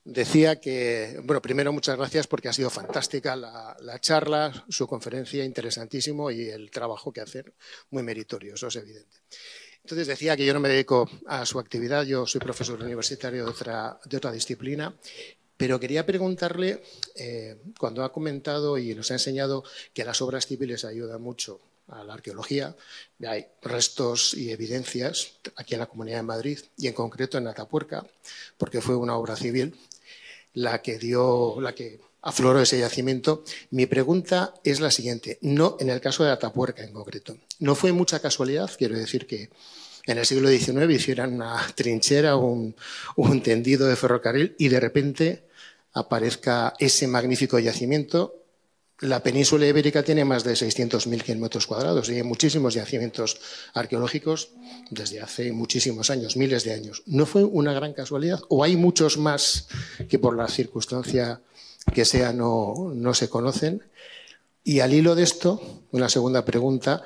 Decía que, bueno, primero muchas gracias porque ha sido fantástica la, la, charla, su conferencia, interesantísimo y el trabajo que hacen, muy meritorio, eso es evidente. Entonces decía que yo no me dedico a su actividad, yo soy profesor universitario de otra, disciplina, pero quería preguntarle, eh, cuando ha comentado y nos ha enseñado que las obras civiles ayudan mucho a la arqueología, hay restos y evidencias aquí en la Comunidad de Madrid y en concreto en Atapuerca, porque fue una obra civil la que dio, la que afloró ese yacimiento. Mi pregunta es la siguiente, no en el caso de Atapuerca en concreto. No fue mucha casualidad, quiero decir que en el siglo XIX hicieran una trinchera o un, tendido de ferrocarril y de repente aparezca ese magnífico yacimiento la península ibérica tiene más de 600.000 kilómetros cuadrados y hay muchísimos yacimientos arqueológicos desde hace muchísimos años, miles de años. ¿No fue una gran casualidad? ¿O hay muchos más que por la circunstancia que sea no se conocen? Y al hilo de esto, una segunda pregunta,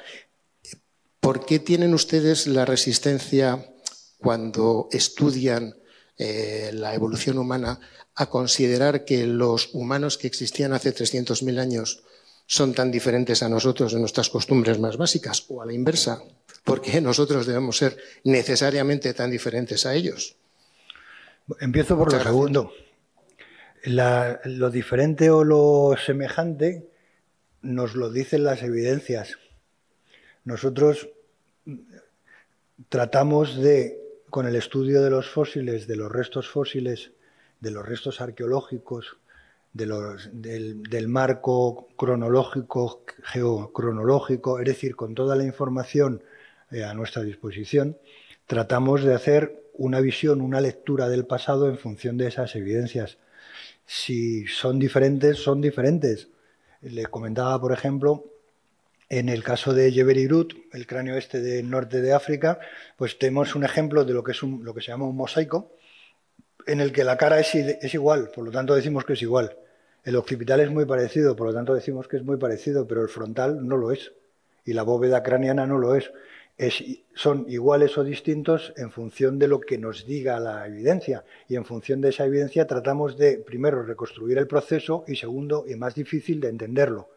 ¿Por qué tienen ustedes la resistencia cuando estudian eh, la evolución humana a considerar que los humanos que existían hace 300.000 años son tan diferentes a nosotros en nuestras costumbres más básicas o a la inversa? ¿Por qué nosotros debemos ser necesariamente tan diferentes a ellos? Empiezo por lo segundo. lo diferente o lo semejante nos lo dicen las evidencias nosotros tratamos de, con el estudio de los fósiles, de los restos fósiles, de los restos arqueológicos, del, marco cronológico, geocronológico, es decir, con toda la información eh, a nuestra disposición, tratamos de hacer una visión, una lectura del pasado en función de esas evidencias. Si son diferentes, son diferentes. Le comentaba, por ejemplo, en el caso de Jeberi el cráneo este del norte de África, pues tenemos un ejemplo de lo que, es lo que se llama un mosaico, en el que la cara es, igual, por lo tanto decimos que es igual. El occipital es muy parecido, por lo tanto decimos que es muy parecido, pero el frontal no lo es. Y la bóveda craneana no lo es. es. Son iguales o distintos en función de lo que nos diga la evidencia. Y en función de esa evidencia tratamos de, primero, reconstruir el proceso y, segundo, y más difícil, de entenderlo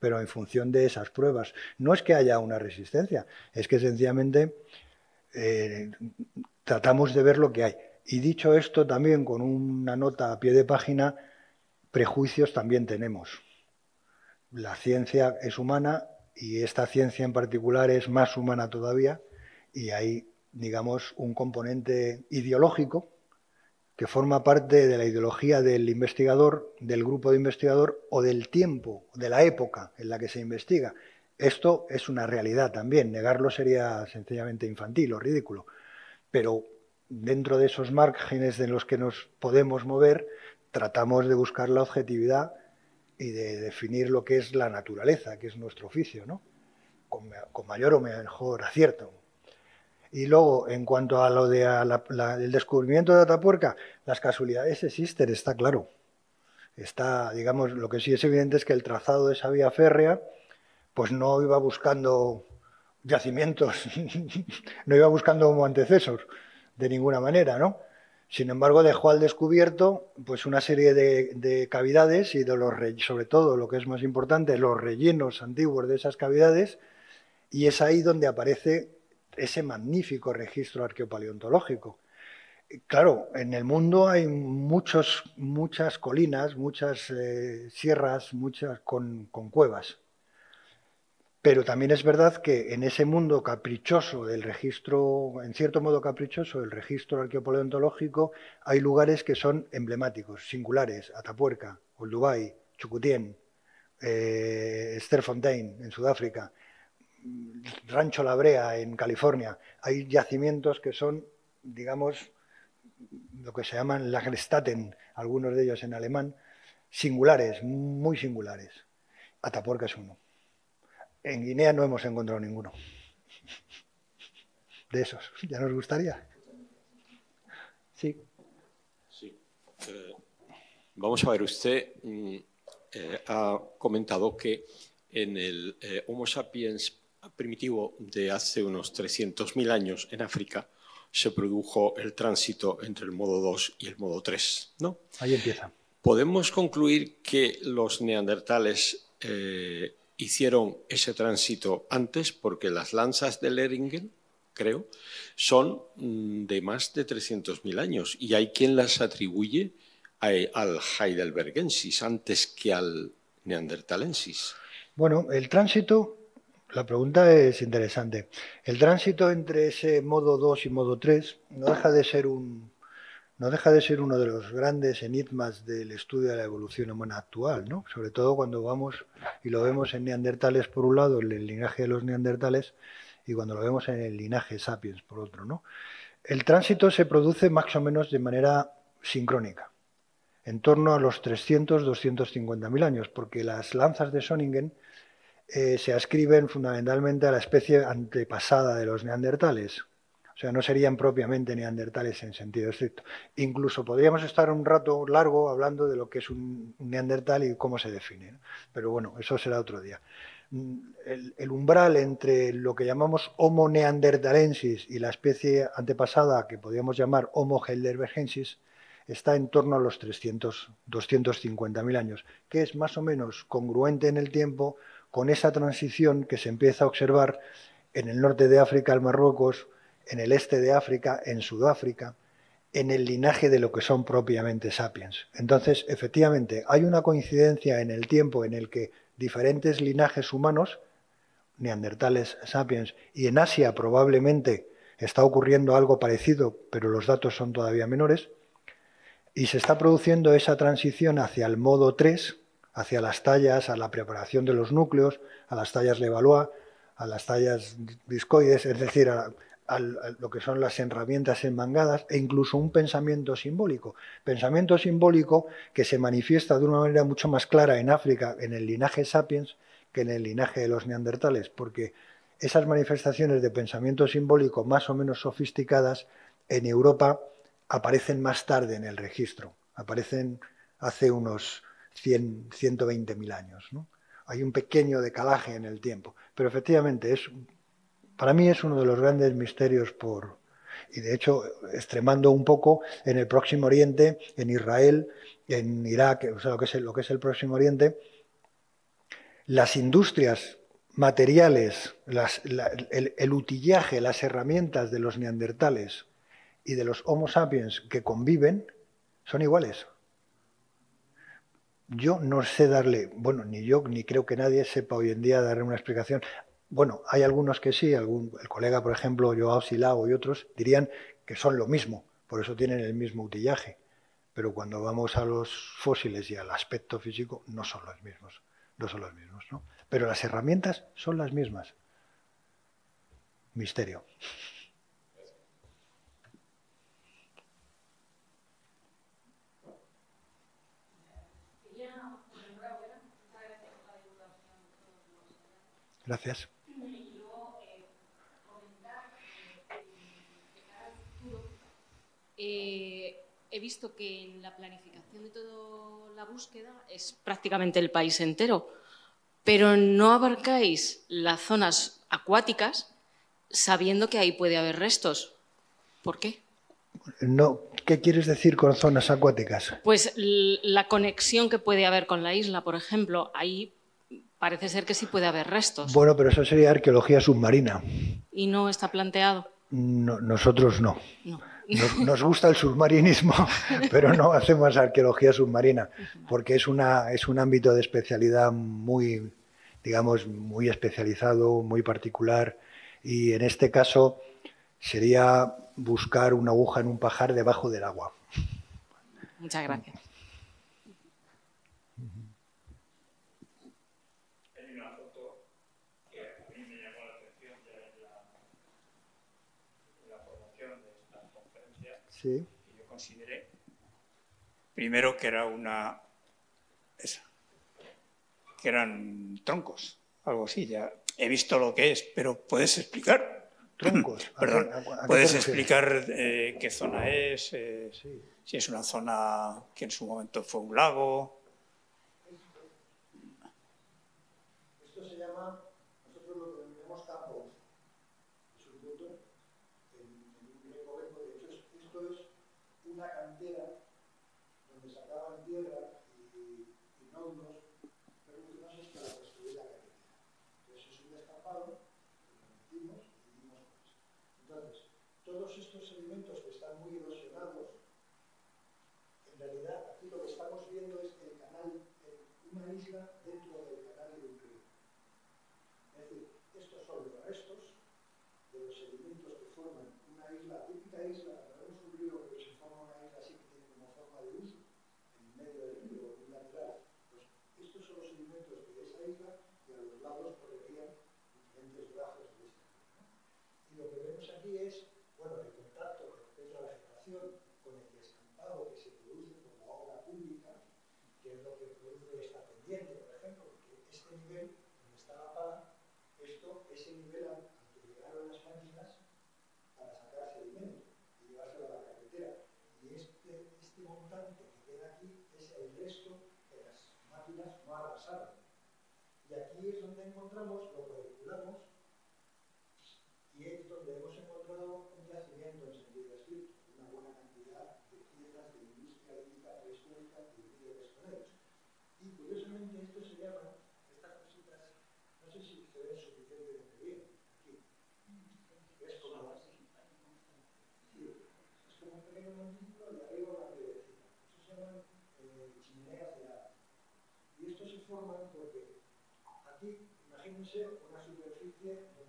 pero en función de esas pruebas. No es que haya una resistencia, es que sencillamente eh, tratamos de ver lo que hay. Y dicho esto, también con una nota a pie de página, prejuicios también tenemos. La ciencia es humana y esta ciencia en particular es más humana todavía y hay, digamos, un componente ideológico que forma parte de la ideología del investigador, del grupo de investigador o del tiempo, de la época en la que se investiga. Esto es una realidad también, negarlo sería sencillamente infantil o ridículo, pero dentro de esos márgenes en los que nos podemos mover, tratamos de buscar la objetividad y de definir lo que es la naturaleza, que es nuestro oficio, ¿no? Con, con mayor o mejor acierto. Y luego, en cuanto a lo de el descubrimiento de Atapuerca, las casualidades existen, está claro. Está, digamos, lo que sí es evidente es que el trazado de esa vía férrea, pues no iba buscando yacimientos, no iba buscando como antecesos, de ninguna manera, ¿no? Sin embargo, dejó al descubierto pues una serie de, de cavidades y de los sobre todo lo que es más importante, los rellenos antiguos de esas cavidades, y es ahí donde aparece ese magnífico registro arqueopaleontológico. Claro, en el mundo hay muchos, muchas colinas, muchas eh, sierras, muchas con, cuevas. Pero también es verdad que en ese mundo caprichoso del registro, en cierto modo caprichoso del registro arqueopaleontológico, hay lugares que son emblemáticos, singulares, Atapuerca, Olduvai, Chucutien, eh, en Sudáfrica, Rancho La Brea, en California, hay yacimientos que son, digamos, lo que se llaman Lagerstätten, algunos de ellos en alemán, singulares, muy singulares. Ataporca es uno. En Guinea no hemos encontrado ninguno. De esos, ya nos gustaría. Sí. Eh, vamos a ver, usted mm, eh, ha comentado que en el eh, Homo sapiens primitivo de hace unos 300.000 años en África, se produjo el tránsito entre el modo 2 y el modo 3. ¿no? Ahí empieza. Podemos concluir que los neandertales eh, hicieron ese tránsito antes porque las lanzas de Leringen, creo, son mm, de más de 300.000 años y hay quien las atribuye al heidelbergensis antes que al neandertalensis. Bueno, el tránsito la pregunta es interesante. El tránsito entre ese modo 2 y modo 3 no deja de ser un no deja de ser uno de los grandes enigmas del estudio de la evolución humana actual, ¿no? Sobre todo cuando vamos y lo vemos en neandertales por un lado, en el linaje de los neandertales, y cuando lo vemos en el linaje sapiens por otro, ¿no? El tránsito se produce más o menos de manera sincrónica, en torno a los 300 mil años, porque las lanzas de Soningen eh, se ascriben fundamentalmente a la especie antepasada de los neandertales. O sea, no serían propiamente neandertales en sentido estricto. Incluso podríamos estar un rato largo hablando de lo que es un neandertal y cómo se define. Pero bueno, eso será otro día. Mm, el, umbral entre lo que llamamos Homo neandertalensis y la especie antepasada que podríamos llamar Homo heidelbergensis está en torno a los 300, 250.000 años, que es más o menos congruente en el tiempo con esa transición que se empieza a observar en el norte de África, al Marruecos, en el este de África, en Sudáfrica, en el linaje de lo que son propiamente sapiens. Entonces, efectivamente, hay una coincidencia en el tiempo en el que diferentes linajes humanos, neandertales, sapiens, y en Asia probablemente está ocurriendo algo parecido, pero los datos son todavía menores, y se está produciendo esa transición hacia el modo 3, hacia las tallas, a la preparación de los núcleos, a las tallas Levallois, a las tallas discoides, es decir, a, a lo que son las herramientas enmangadas e incluso un pensamiento simbólico. Pensamiento simbólico que se manifiesta de una manera mucho más clara en África, en el linaje sapiens, que en el linaje de los neandertales, porque esas manifestaciones de pensamiento simbólico más o menos sofisticadas en Europa aparecen más tarde en el registro, aparecen hace unos 120.000 años. Hay un pequeño decalaje en el tiempo, pero efectivamente es, para mí es uno de los grandes misterios por... Y de hecho, extremando un poco, en el Próximo Oriente, en Israel, en Irak, o sea, lo que es el, lo que es el Próximo Oriente, las industrias materiales, el, el, utillaje, las herramientas de los neandertales y de los Homo sapiens que conviven son iguales yo no sé darle, bueno, ni yo ni creo que nadie sepa hoy en día darle una explicación. Bueno, hay algunos que sí, algún, el colega, por ejemplo, Joao Silago y otros dirían que son lo mismo, por eso tienen el mismo utillaje. Pero cuando vamos a los fósiles y al aspecto físico, no son los mismos. No son los mismos, ¿no? Pero las herramientas son las mismas. Misterio. Gracias. Eh, he visto que en la planificación de toda la búsqueda es prácticamente el país entero, pero no abarcáis las zonas acuáticas sabiendo que ahí puede haber restos. ¿Por qué? No, ¿qué quieres decir con zonas acuáticas? Pues la conexión que puede haber con la isla, por ejemplo, ahí parece ser que sí puede haber restos. Bueno, pero eso sería arqueología submarina. ¿Y no está planteado? nosotros no. Nos, gusta el submarinismo, pero no hacemos arqueología submarina, porque es, una, es un ámbito de especialidad muy, digamos, muy especializado, muy particular, y en este caso sería buscar una aguja en un pajar debajo del agua. Muchas gracias. Yo consideré primero que era una que eran troncos, algo así. Ya he visto lo que es, pero puedes explicar. Troncos. Perdón. puedes explicar eh, qué zona es, eh, si es una zona que en su momento fue un lago. lo y es donde hemos encontrado un yacimiento en sentido una buena cantidad de piedras de industria y de Y curiosamente esto se llama, estas cositas, no sé si se ven suficientemente bien Es como un y arriba Eso se eh, de Y esto se forma por 15, una superficie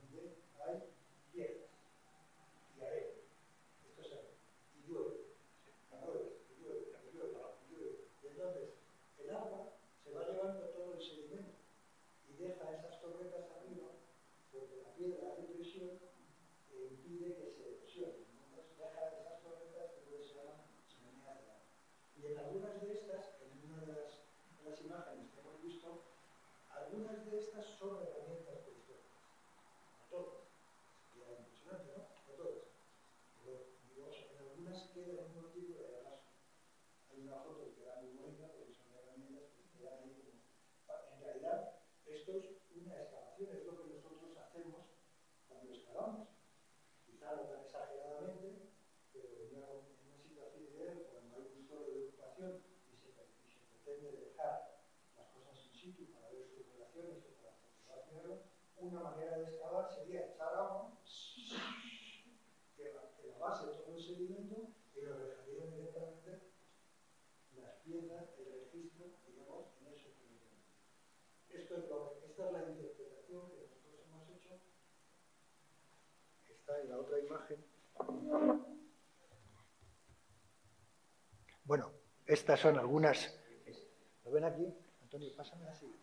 en la otra imagen. Bueno, estas son algunas. ¿Lo ven aquí? Antonio, pásame la así.